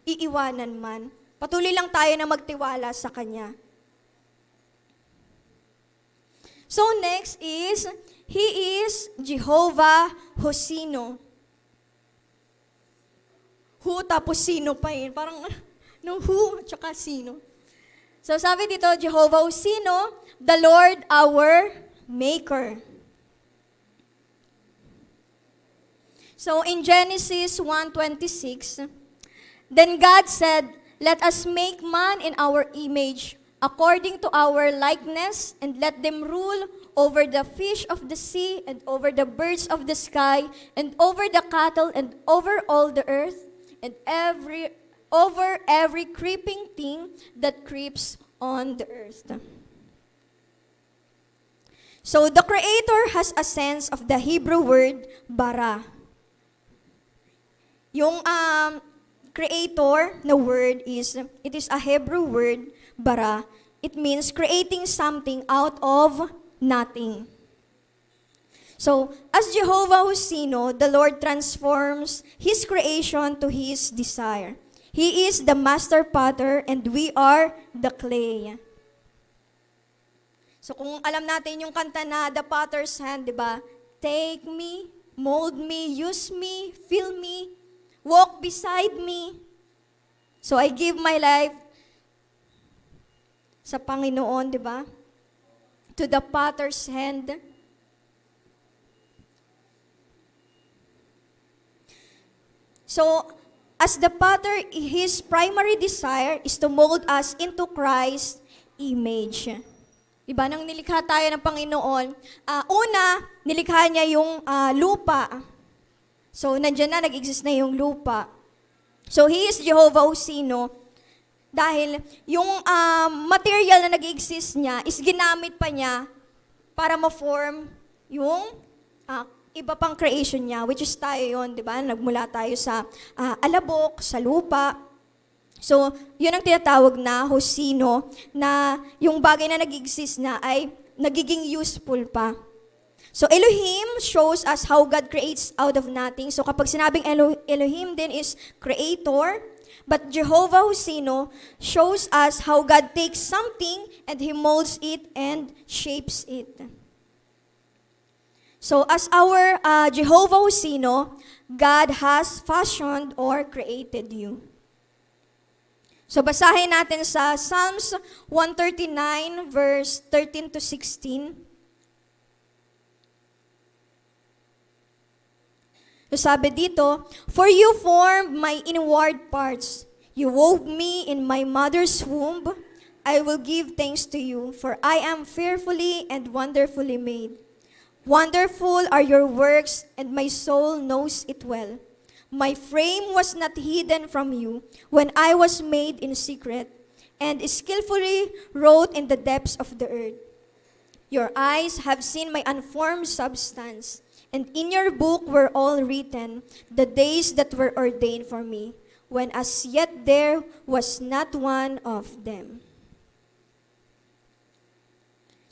iiwanan man. Patuloy lang tayo na magtiwala sa Kanya. So next is, He is Jehovah Hosino. Who tapos sino pa yun. Parang, *laughs* no, who, tsaka sino. So sabi dito, Jehovah Hosino, the Lord our Maker. So in Genesis 1:26, then God said, "Let us make man in our image, according to our likeness, and let them rule over the fish of the sea and over the birds of the sky and over the cattle and over all the earth and every over every creeping thing that creeps on the earth. So the creator has a sense of the Hebrew word bara Yung um, creator na word is, it is a Hebrew word, bara. It means creating something out of nothing. So, as Jehovah Husino, the Lord transforms His creation to His desire. He is the master potter and we are the clay. So kung alam natin yung kanta na The Potter's Hand, di ba? Take me, mold me, use me, fill me, Walk beside me. So I give my life sa Panginoon, di ba? To the potter's hand. So, as the potter, his primary desire is to mold us into Christ's image. Diba, nang nilikha tayo ng Panginoon, uh, una, nilikha niya yung uh, lupa. So, nandiyan na, nag-exist na yung lupa. So, He is Jehovah Usino dahil yung uh, material na nag-exist niya is ginamit pa niya para ma-form yung uh, iba pang creation niya, which is tayo yon di ba? Nagmula tayo sa uh, alabok, sa lupa. So, yun ang tinatawag na hosino, na yung bagay na nag-exist na ay nagiging useful pa. So Elohim shows us how God creates out of nothing. So kapag sinabing Elo Elohim din is creator, but Jehovah who sino shows us how God takes something and He molds it and shapes it. So as our uh, Jehovah sino, God has fashioned or created you. So basahin natin sa Psalms 139 verse 13 to 16. So sabi dito, For you formed my inward parts. You wove me in my mother's womb. I will give thanks to you, for I am fearfully and wonderfully made. Wonderful are your works, and my soul knows it well. My frame was not hidden from you when I was made in secret, and skillfully wrote in the depths of the earth. Your eyes have seen my unformed substance And in your book were all written the days that were ordained for me, when as yet there was not one of them.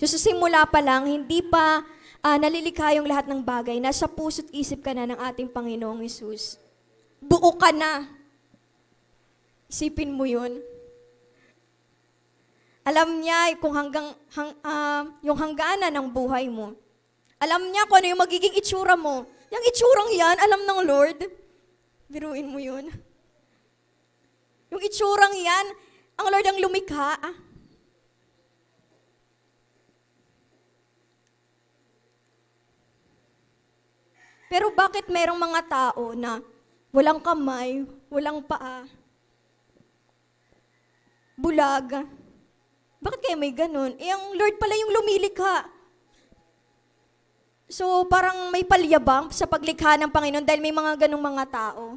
So sa simula pa lang, hindi pa uh, nalilikha yung lahat ng bagay. Nasa puso't isip ka na ng ating Panginoong Isus. Buo ka na. Isipin mo yun. Alam niya kung hanggang, hang, uh, yung hangganan ng buhay mo. Alam niya kung ano yung magiging itsura mo. Yung itsurang yan, alam ng Lord. Biruin mo yun. Yung itsurang yan, ang Lord ang lumikha. Pero bakit merong mga tao na walang kamay, walang paa, bulag? Bakit kaya may ganun? Eh, ang Lord pala yung lumilikha. So parang may palyabang sa paglikha ng Panginoon dahil may mga ganong mga tao.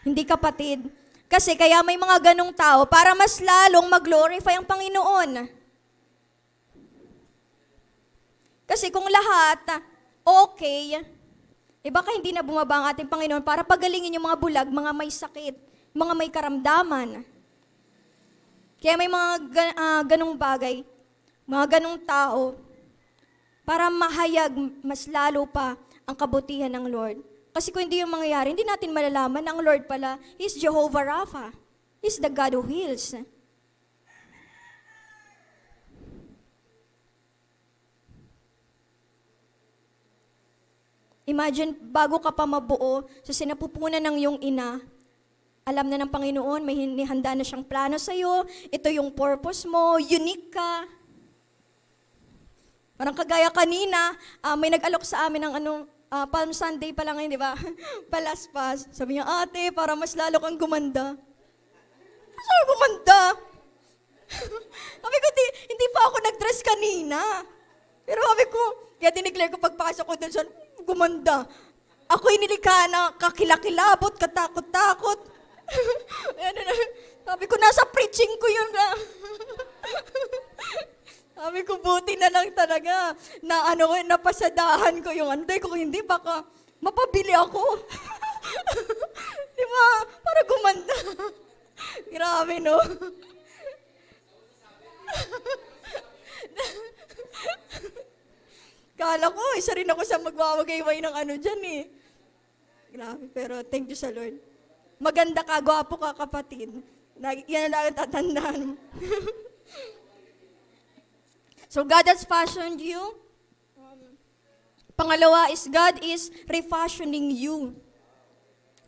Hindi kapatid. Kasi kaya may mga ganong tao para mas lalong mag-glorify ang Panginoon. Kasi kung lahat okay, eh baka hindi na bumaba ang ating Panginoon para pagalingin yung mga bulag, mga may sakit, mga may karamdaman. Kaya may mga uh, ganong bagay mga ganong tao, para mahayag mas lalo pa ang kabutihan ng Lord. Kasi kung hindi yung mangyayari, hindi natin malalaman na ang Lord pala is Jehovah Rapha. He's the God who heals. Imagine, bago ka pa mabuo sa sinapupunan ng iyong ina, alam na ng Panginoon, may hinihanda na siyang plano sa iyo, ito yung purpose mo, unique ka. Parang kagaya kanina, uh, may nag-alok sa amin ng anong, uh, Palm Sunday pa lang ngayon, di ba? *laughs* Palaspas. Sabi niya, ate, para mas lalo kang gumanda. Saan gumanda? *laughs* sabi ko, di, hindi pa ako nag-dress kanina. Pero sabi ko, kaya dineclare ko pagpasok ko dun, sa gumanda. Ako'y nilikha na kakilakilabot, katakot-takot. *laughs* ano na, sabi ko, nasa preaching ko yun. Sabi ko, buti na lang talaga na ano, napasadahan ko yung ande. Kung hindi, baka mapabili ako. *laughs* Di ba? Para gumanda. *laughs* Grabe, no? *laughs* Kala ko, isa rin ako sa magwawagayway ng ano dyan eh. Grabe, pero thank you sa Lord. Maganda ka, gwapo ka, kapatid. Yan ang tatandaan mo. So God has fashioned you. Pangalawa is God is refashioning you.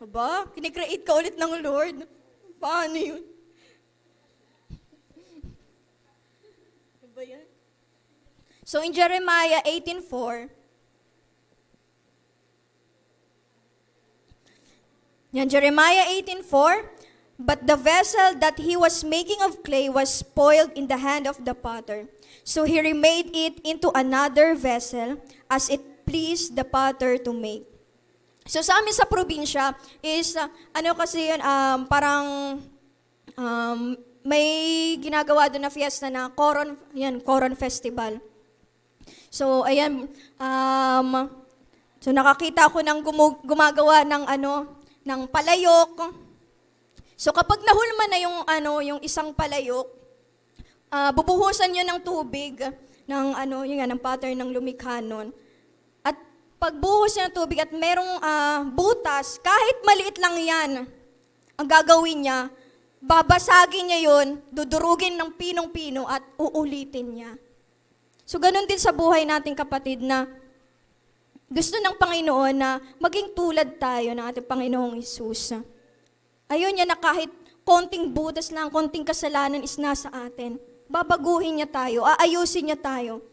Aba, kinikreate ka ulit ng Lord. Paano yun? Aba So in Jeremiah 18.4, Yan, Jeremiah 18.4, But the vessel that he was making of clay was spoiled in the hand of the potter So he remade it into another vessel as it pleased the potter to make. So sa amin sa probinsya is, uh, ano kasi yun, um, parang um, may ginagawa doon na fiesta na Coron, yan, Coron Festival. So ayan, um, so nakakita ako ng gumug- gumagawa ng ano, ng palayok. So kapag nahulma na yung ano, yung isang palayok, uh, bubuhusan niyo ng tubig ng ano, yun nga, ng pattern ng lumikha nun. At pagbuhos niya ng tubig at merong uh, butas, kahit maliit lang yan, ang gagawin niya, babasagin niya 'yon, dudurugin ng pinong-pino at uulitin niya. So ganun din sa buhay natin kapatid na gusto ng Panginoon na maging tulad tayo ng ating Panginoong Isus. Ayun niya na kahit konting butas lang, konting kasalanan is nasa atin babaguhin niya tayo, aayusin niya tayo.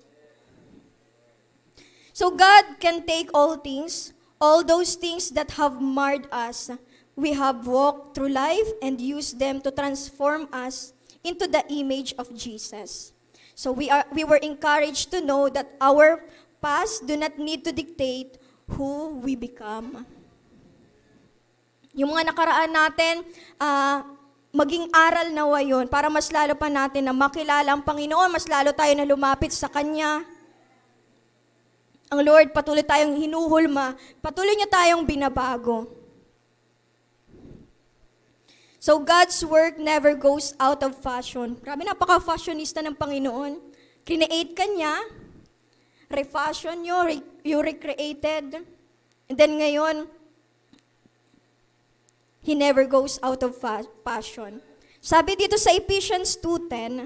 So God can take all things, all those things that have marred us. We have walked through life and used them to transform us into the image of Jesus. So we, are, we were encouraged to know that our past do not need to dictate who we become. Yung mga nakaraan natin, uh, maging aral nawa yun para mas lalo pa natin na makilala ang Panginoon, mas lalo tayo na lumapit sa Kanya. Ang Lord, patuloy tayong hinuhulma, patuloy niya tayong binabago. So God's work never goes out of fashion. Grabe, napaka-fashionista ng Panginoon. Create ka niya, refashion you, you recreated. And then ngayon, He never goes out of passion. Sabi dito sa Ephesians 2.10,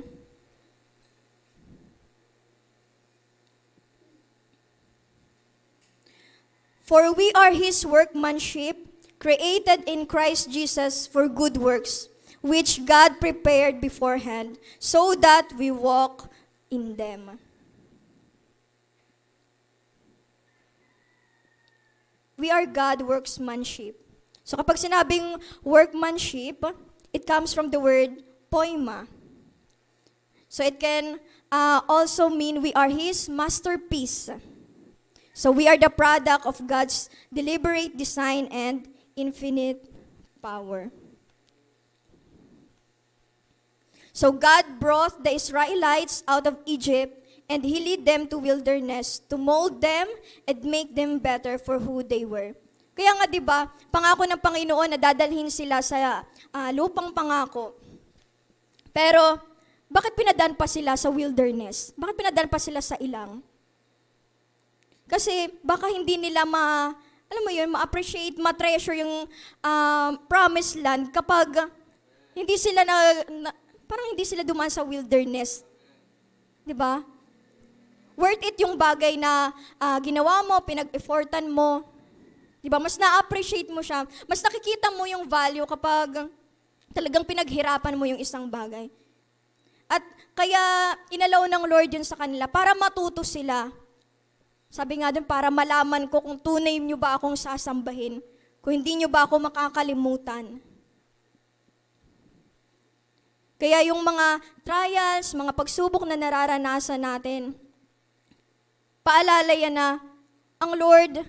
For we are His workmanship, created in Christ Jesus for good works, which God prepared beforehand, so that we walk in them. We are God worksmanship. So kapag sinabing workmanship, it comes from the word poema. So it can uh, also mean we are His masterpiece. So we are the product of God's deliberate design and infinite power. So God brought the Israelites out of Egypt and He led them to wilderness to mold them and make them better for who they were. Kaya nga 'di ba, pangako ng Panginoon na dadalhin sila sa uh, lupang pangako. Pero bakit pinadaan pa sila sa wilderness? Bakit pinadaan pa sila sa ilang? Kasi baka hindi nila ma alam mo 'yun, ma-appreciate, ma-treasure yung uh, promised land kapag hindi sila na, na parang hindi sila dumaan sa wilderness. 'Di ba? Worth it yung bagay na uh, ginawa mo, pinag-effortan mo, 'Di ba? Mas na-appreciate mo siya. Mas nakikita mo yung value kapag talagang pinaghirapan mo yung isang bagay. At kaya inalaw ng Lord yun sa kanila para matuto sila. Sabi nga doon, para malaman ko kung tunay niyo ba akong sasambahin, kung hindi niyo ba ako makakalimutan. Kaya yung mga trials, mga pagsubok na nararanasan natin, paalala yan na ang Lord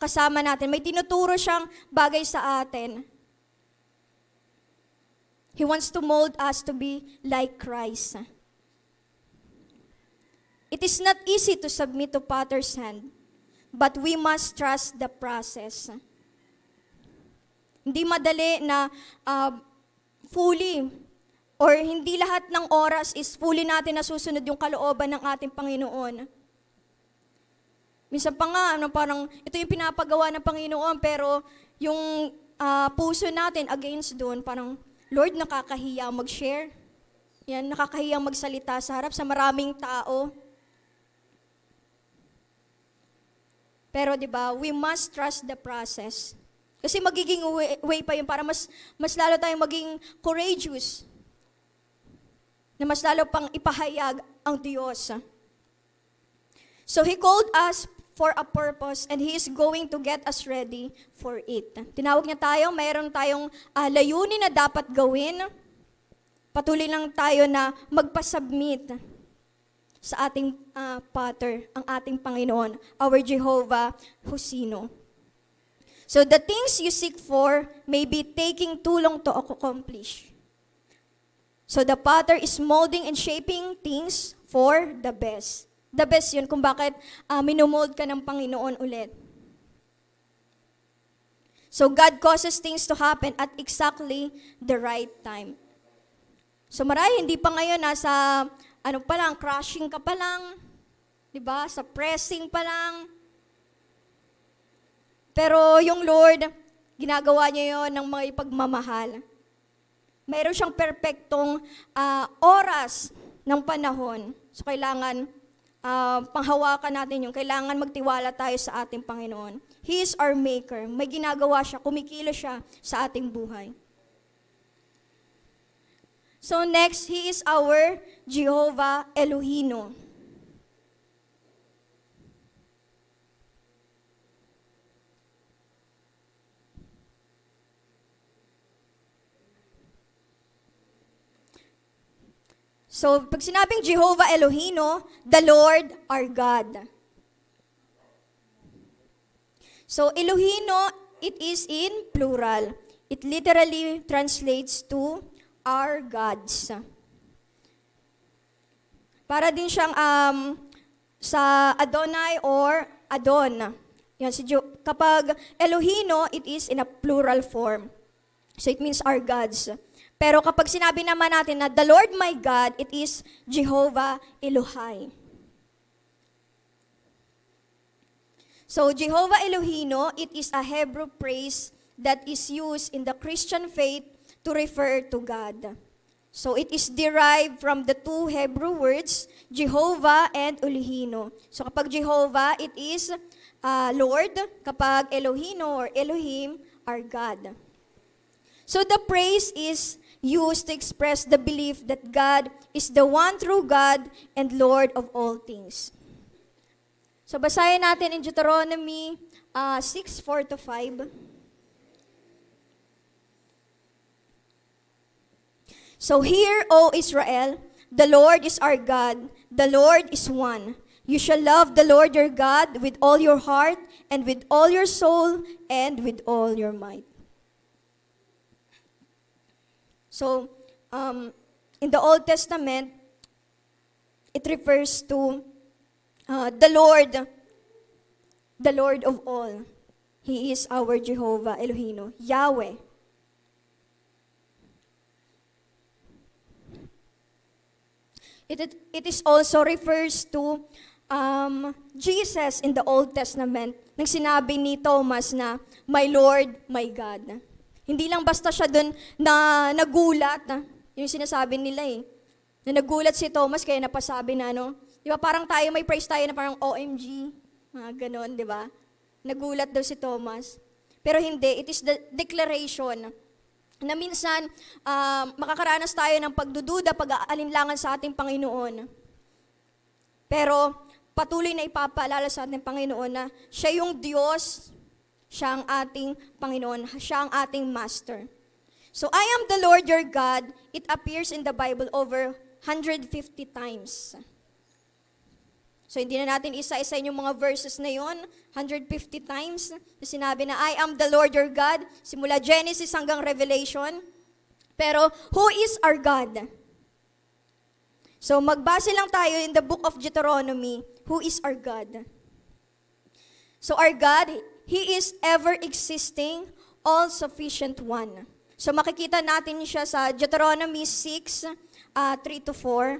kasama natin. May tinuturo siyang bagay sa atin. He wants to mold us to be like Christ. It is not easy to submit to Father's hand, but we must trust the process. Hindi madali na uh, fully or hindi lahat ng oras is fully natin nasusunod yung kalooban ng ating Panginoon. Minsan pa nga, ano, parang ito yung pinapagawa ng Panginoon, pero yung uh, puso natin against doon, parang, Lord, nakakahiya mag-share. Yan, nakakahiya magsalita sa harap sa maraming tao. Pero 'di ba, we must trust the process. Kasi magiging way, way pa 'yun para mas mas lalo tayong maging courageous. Na mas lalo pang ipahayag ang Diyos. So he called us for a purpose and He is going to get us ready for it. Tinawag niya tayo, mayroon tayong uh, layunin na dapat gawin. Patuloy lang tayo na magpasubmit sa ating uh, ah, Father, ang ating Panginoon, our Jehovah, who sino. So the things you seek for may be taking too long to accomplish. So the Father is molding and shaping things for the best the best yun kung bakit uh, ah, minumold ka ng Panginoon ulit. So God causes things to happen at exactly the right time. So marami, hindi pa ngayon nasa ah, ano pa lang, crushing ka pa lang, 'di ba? Sa pressing pa lang. Pero yung Lord, ginagawa niya 'yon ng mga ipagmamahal. Mayroon siyang perpektong uh, oras ng panahon. So kailangan uh, panghawakan natin yung kailangan magtiwala tayo sa ating Panginoon. He is our maker. May ginagawa siya, kumikilos siya sa ating buhay. So next, He is our Jehovah Elohino. So, pag sinabing Jehovah Elohino, the Lord our God. So, Elohino, it is in plural. It literally translates to our gods. Para din siyang um, sa Adonai or Adon. Yan, si jo- kapag Elohino, it is in a plural form. So it means our gods. Pero kapag sinabi naman natin na the Lord my God, it is Jehovah Elohai. So Jehovah Elohino, it is a Hebrew phrase that is used in the Christian faith to refer to God. So it is derived from the two Hebrew words, Jehovah and Elohino. So kapag Jehovah, it is uh, Lord. Kapag Elohino or Elohim, are God. So the praise is used to express the belief that God is the one true God and Lord of all things. So basahin natin in Deuteronomy uh, 6, 4 to 5. So hear, O Israel, the Lord is our God, the Lord is one. You shall love the Lord your God with all your heart and with all your soul and with all your might. So, um, in the Old Testament, it refers to uh, the Lord, the Lord of all. He is our Jehovah Elohim, Yahweh. It, it, it is also refers to um, Jesus in the Old Testament, nang sinabi ni Thomas na, My Lord, my God. Hindi lang basta siya doon na nagulat, na, yung sinasabi nila eh. Na nagulat si Thomas kaya napasabi na ano. Di ba parang tayo may praise tayo na parang OMG, mga ganon, di ba? Nagulat daw si Thomas. Pero hindi, it is the declaration na minsan uh, makakaranas tayo ng pagdududa, pag-aalinlangan sa ating Panginoon. Pero patuloy na ipapaalala sa ating Panginoon na siya yung Diyos siya ang ating Panginoon. Siya ang ating Master. So, I am the Lord your God. It appears in the Bible over 150 times. So, hindi na natin isa-isa yung mga verses na yon 150 times. Na sinabi na, I am the Lord your God. Simula Genesis hanggang Revelation. Pero, who is our God? So, magbase lang tayo in the book of Deuteronomy, who is our God? So, our God, He is ever-existing, all-sufficient one. So makikita natin siya sa Deuteronomy 6, uh, 3 to 4.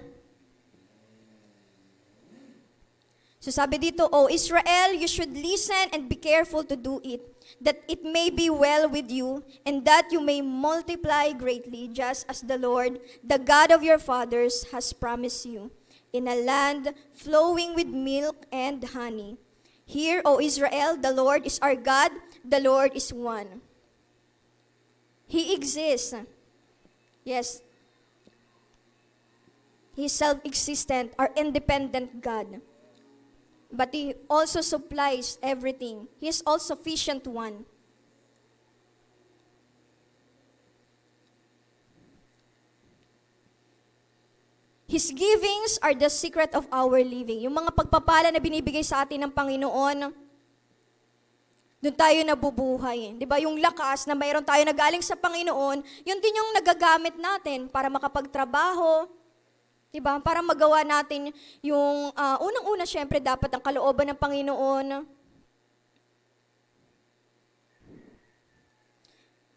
So sabi dito, O Israel, you should listen and be careful to do it, that it may be well with you, and that you may multiply greatly, just as the Lord, the God of your fathers, has promised you, in a land flowing with milk and honey, Hear, O Israel, the Lord is our God, the Lord is one. He exists. Yes. He is self-existent our independent God. But He also supplies everything. He is all-sufficient one. His givings are the secret of our living. Yung mga pagpapala na binibigay sa atin ng Panginoon, doon tayo nabubuhay. Di ba? Yung lakas na mayroon tayo na galing sa Panginoon, yun din yung nagagamit natin para makapagtrabaho, di ba? Para magawa natin yung uh, unang-una, syempre, dapat ang kalooban ng Panginoon.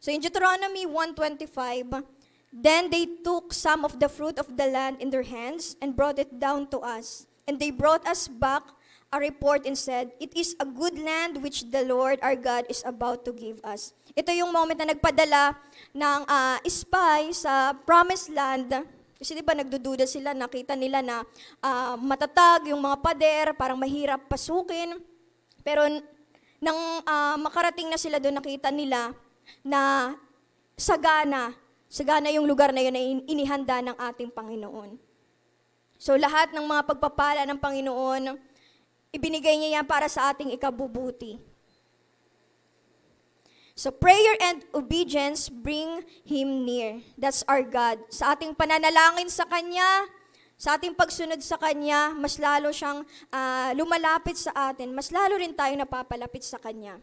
So in Deuteronomy 125, Then they took some of the fruit of the land in their hands and brought it down to us. And they brought us back a report and said, It is a good land which the Lord our God is about to give us. Ito yung moment na nagpadala ng uh, spy sa promised land. Kasi di ba nagdududa sila, nakita nila na uh, matatag yung mga pader, parang mahirap pasukin. Pero nang uh, makarating na sila doon, nakita nila na sagana Sagana yung lugar na yun na inihanda ng ating Panginoon. So lahat ng mga pagpapala ng Panginoon, ibinigay niya yan para sa ating ikabubuti. So prayer and obedience bring Him near. That's our God. Sa ating pananalangin sa Kanya, sa ating pagsunod sa Kanya, mas lalo siyang uh, lumalapit sa atin, mas lalo rin tayo napapalapit sa Kanya.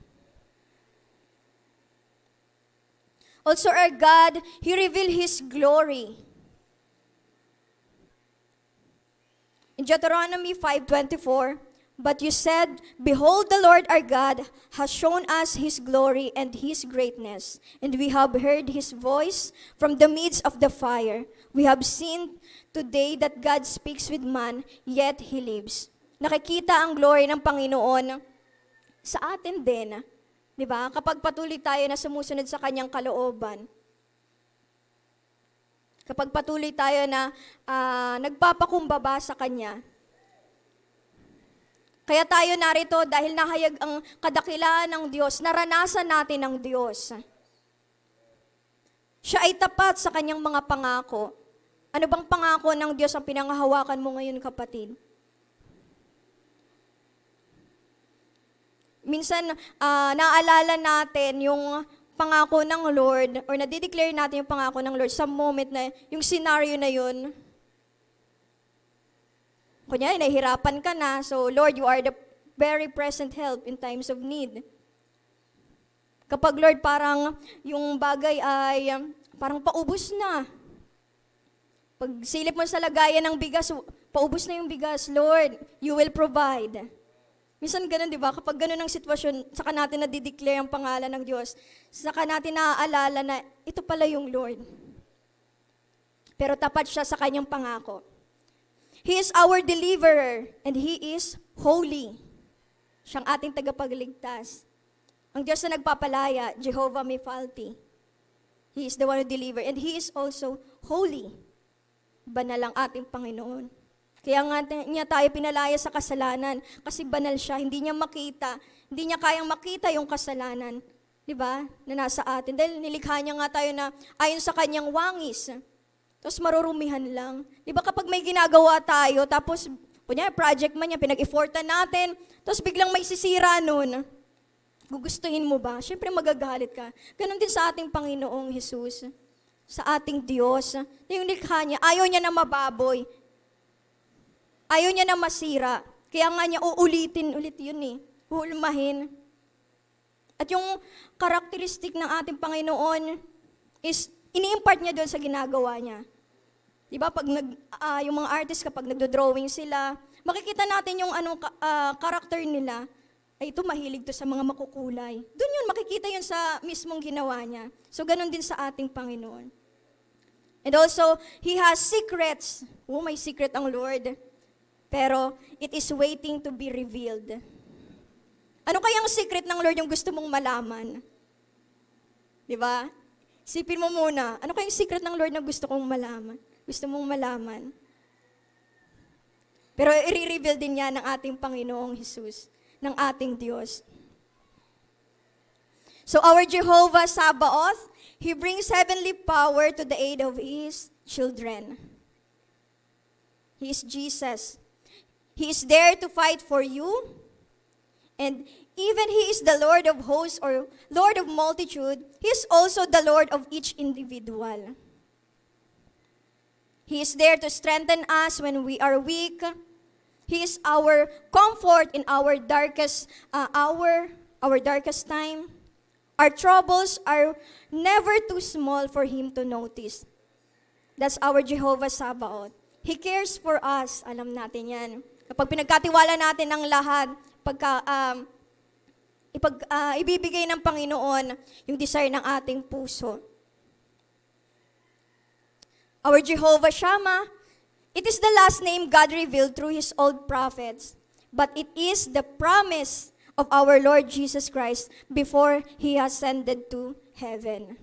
Also our God, He revealed His glory. In Deuteronomy 5.24, But you said, Behold, the Lord our God has shown us His glory and His greatness, and we have heard His voice from the midst of the fire. We have seen today that God speaks with man, yet He lives. Nakikita ang glory ng Panginoon sa atin din Di ba? Kapag patuloy tayo na sumusunod sa kanyang kalooban, kapag patuloy tayo na uh, nagpapakumbaba sa kanya, kaya tayo narito dahil nahayag ang kadakilaan ng Diyos, naranasan natin ang Diyos. Siya ay tapat sa kanyang mga pangako. Ano bang pangako ng Diyos ang pinangahawakan mo ngayon, kapatid? minsan uh, ah, naalala natin yung pangako ng Lord or nadideclare natin yung pangako ng Lord sa moment na yung scenario na yun. Kunyari, nahihirapan ka na. So, Lord, you are the very present help in times of need. Kapag, Lord, parang yung bagay ay parang paubos na. Pag silip mo sa lagayan ng bigas, paubos na yung bigas, Lord, you will provide. Minsan ganun, di ba? Kapag ganun ang sitwasyon, saka natin nadideclare ang pangalan ng Diyos. Saka natin naaalala na ito pala yung Lord. Pero tapat siya sa kanyang pangako. He is our deliverer and He is holy. Siyang ating tagapagligtas. Ang Diyos na nagpapalaya, Jehovah Mifalti. He is the one who deliver and He is also holy. Banal ang ating Panginoon. Kaya nga niya tayo pinalaya sa kasalanan kasi banal siya, hindi niya makita, hindi niya kayang makita yung kasalanan, 'di ba? Na nasa atin dahil nilikha niya nga tayo na ayon sa kanyang wangis. Tapos marurumihan lang. 'Di ba kapag may ginagawa tayo tapos kunya project man niya pinag-effortan natin, tapos biglang may sisira noon. Gugustuhin mo ba? Siyempre magagalit ka. Ganon din sa ating Panginoong Hesus sa ating Diyos na yung likha niya, ayaw niya na mababoy Ayaw niya na masira. Kaya nga niya uulitin ulit yun eh. Hulmahin. At yung karakteristik ng ating Panginoon is ini-impart niya doon sa ginagawa niya. Di ba? Pag nag, uh, yung mga artist kapag nagdo-drawing sila, makikita natin yung anong uh, karakter nila. Ay, ito mahilig to sa mga makukulay. Doon yun, makikita yun sa mismong ginawa niya. So, ganun din sa ating Panginoon. And also, He has secrets. Oh, may secret ang Lord pero it is waiting to be revealed. Ano kaya kayang secret ng Lord yung gusto mong malaman? Di ba? Sipin mo muna, ano kaya yung secret ng Lord na gusto kong malaman? Gusto mong malaman? Pero i-reveal din niya ng ating Panginoong Jesus, ng ating Diyos. So our Jehovah Sabaoth, He brings heavenly power to the aid of His children. He is Jesus, He is there to fight for you. And even He is the Lord of hosts or Lord of multitude, He is also the Lord of each individual. He is there to strengthen us when we are weak. He is our comfort in our darkest uh, hour, our darkest time. Our troubles are never too small for Him to notice. That's our Jehovah Sabaoth. He cares for us. Alam natin yan. Kapag pinagkatiwala natin ang lahat, pagka, um, ipag, uh, ibibigay ng Panginoon yung desire ng ating puso. Our Jehovah Shammah, it is the last name God revealed through His old prophets, but it is the promise of our Lord Jesus Christ before He ascended to heaven.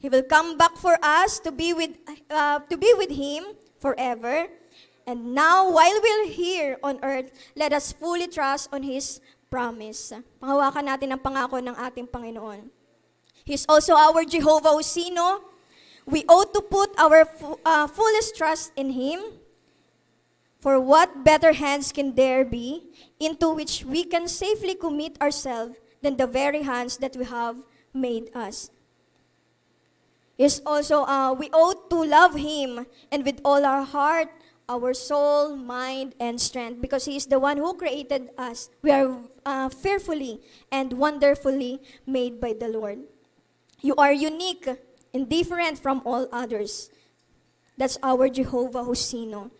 He will come back for us to be with, uh, to be with Him forever. And now, while we're here on earth, let us fully trust on His promise. Panghawakan natin ang pangako ng ating Panginoon. He's also our Jehovah Usino. We ought to put our uh, fullest trust in Him. For what better hands can there be into which we can safely commit ourselves than the very hands that we have made us? Is also uh, we ought to love Him and with all our heart our soul, mind, and strength because He is the one who created us. We are uh, fearfully and wonderfully made by the Lord. You are unique and different from all others. That's our Jehovah Husino.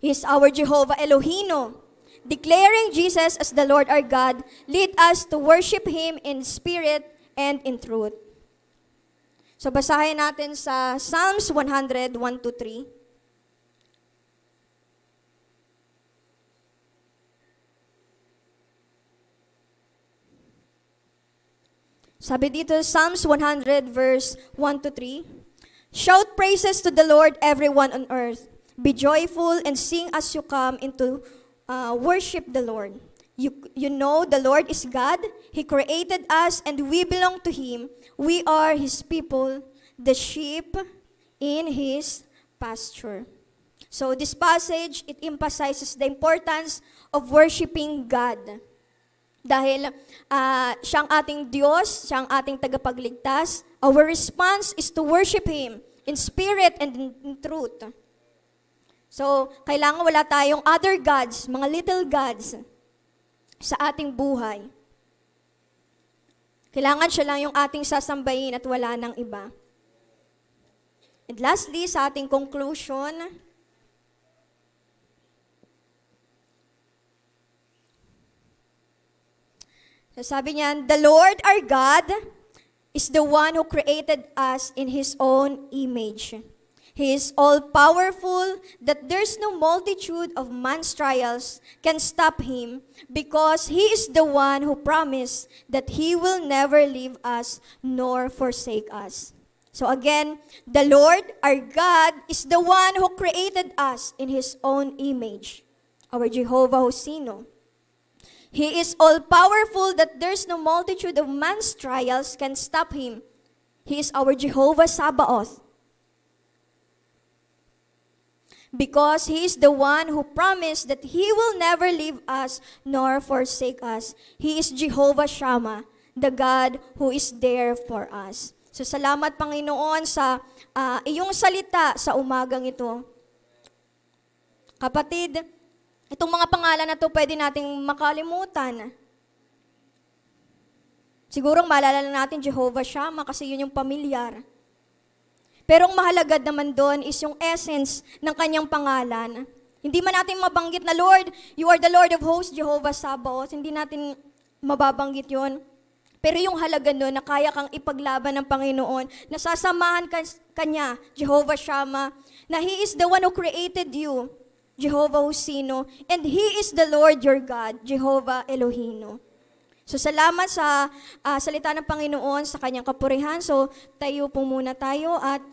He is our Jehovah Elohino. Declaring Jesus as the Lord our God, lead us to worship Him in spirit and in truth. So basahin natin sa Psalms 100, 1 to 3. Sabi dito, Psalms 100 verse 1 to 3, Shout praises to the Lord, everyone on earth. Be joyful and sing as you come into uh, worship the Lord. You, you know the Lord is God. He created us and we belong to Him. We are His people, the sheep in His pasture. So this passage, it emphasizes the importance of worshiping God. Dahil uh, ah, siyang ating Diyos, siyang ating tagapagligtas, our response is to worship Him in spirit and in truth. So, kailangan wala tayong other gods, mga little gods, sa ating buhay. Kailangan siya lang yung ating sasambahin at wala nang iba. And lastly, sa ating conclusion, sabi niya, The Lord our God is the one who created us in His own image. He is all powerful, that there's no multitude of man's trials can stop him because he is the one who promised that he will never leave us nor forsake us. So again, the Lord, our God, is the one who created us in his own image, our Jehovah Hosino. He is all powerful that there's no multitude of man's trials can stop him. He is our Jehovah Sabaoth, because He is the one who promised that He will never leave us nor forsake us. He is Jehovah Shammah, the God who is there for us. So salamat Panginoon sa uh, iyong salita sa umagang ito. Kapatid, itong mga pangalan na to pwede nating makalimutan. Siguro maalala natin Jehovah Shammah kasi yun yung pamilyar. Pero ang mahalaga naman doon is yung essence ng kanyang pangalan. Hindi man natin mabanggit na, Lord, you are the Lord of hosts, Jehovah Sabaoth. Hindi natin mababanggit yon. Pero yung halaga nun na kaya kang ipaglaban ng Panginoon, nasasamahan ka, kanya, Jehovah Shama, na He is the one who created you, Jehovah Husino, and He is the Lord your God, Jehovah Elohino. So salamat sa uh, salita ng Panginoon, sa kanyang kapurihan. So tayo po muna tayo at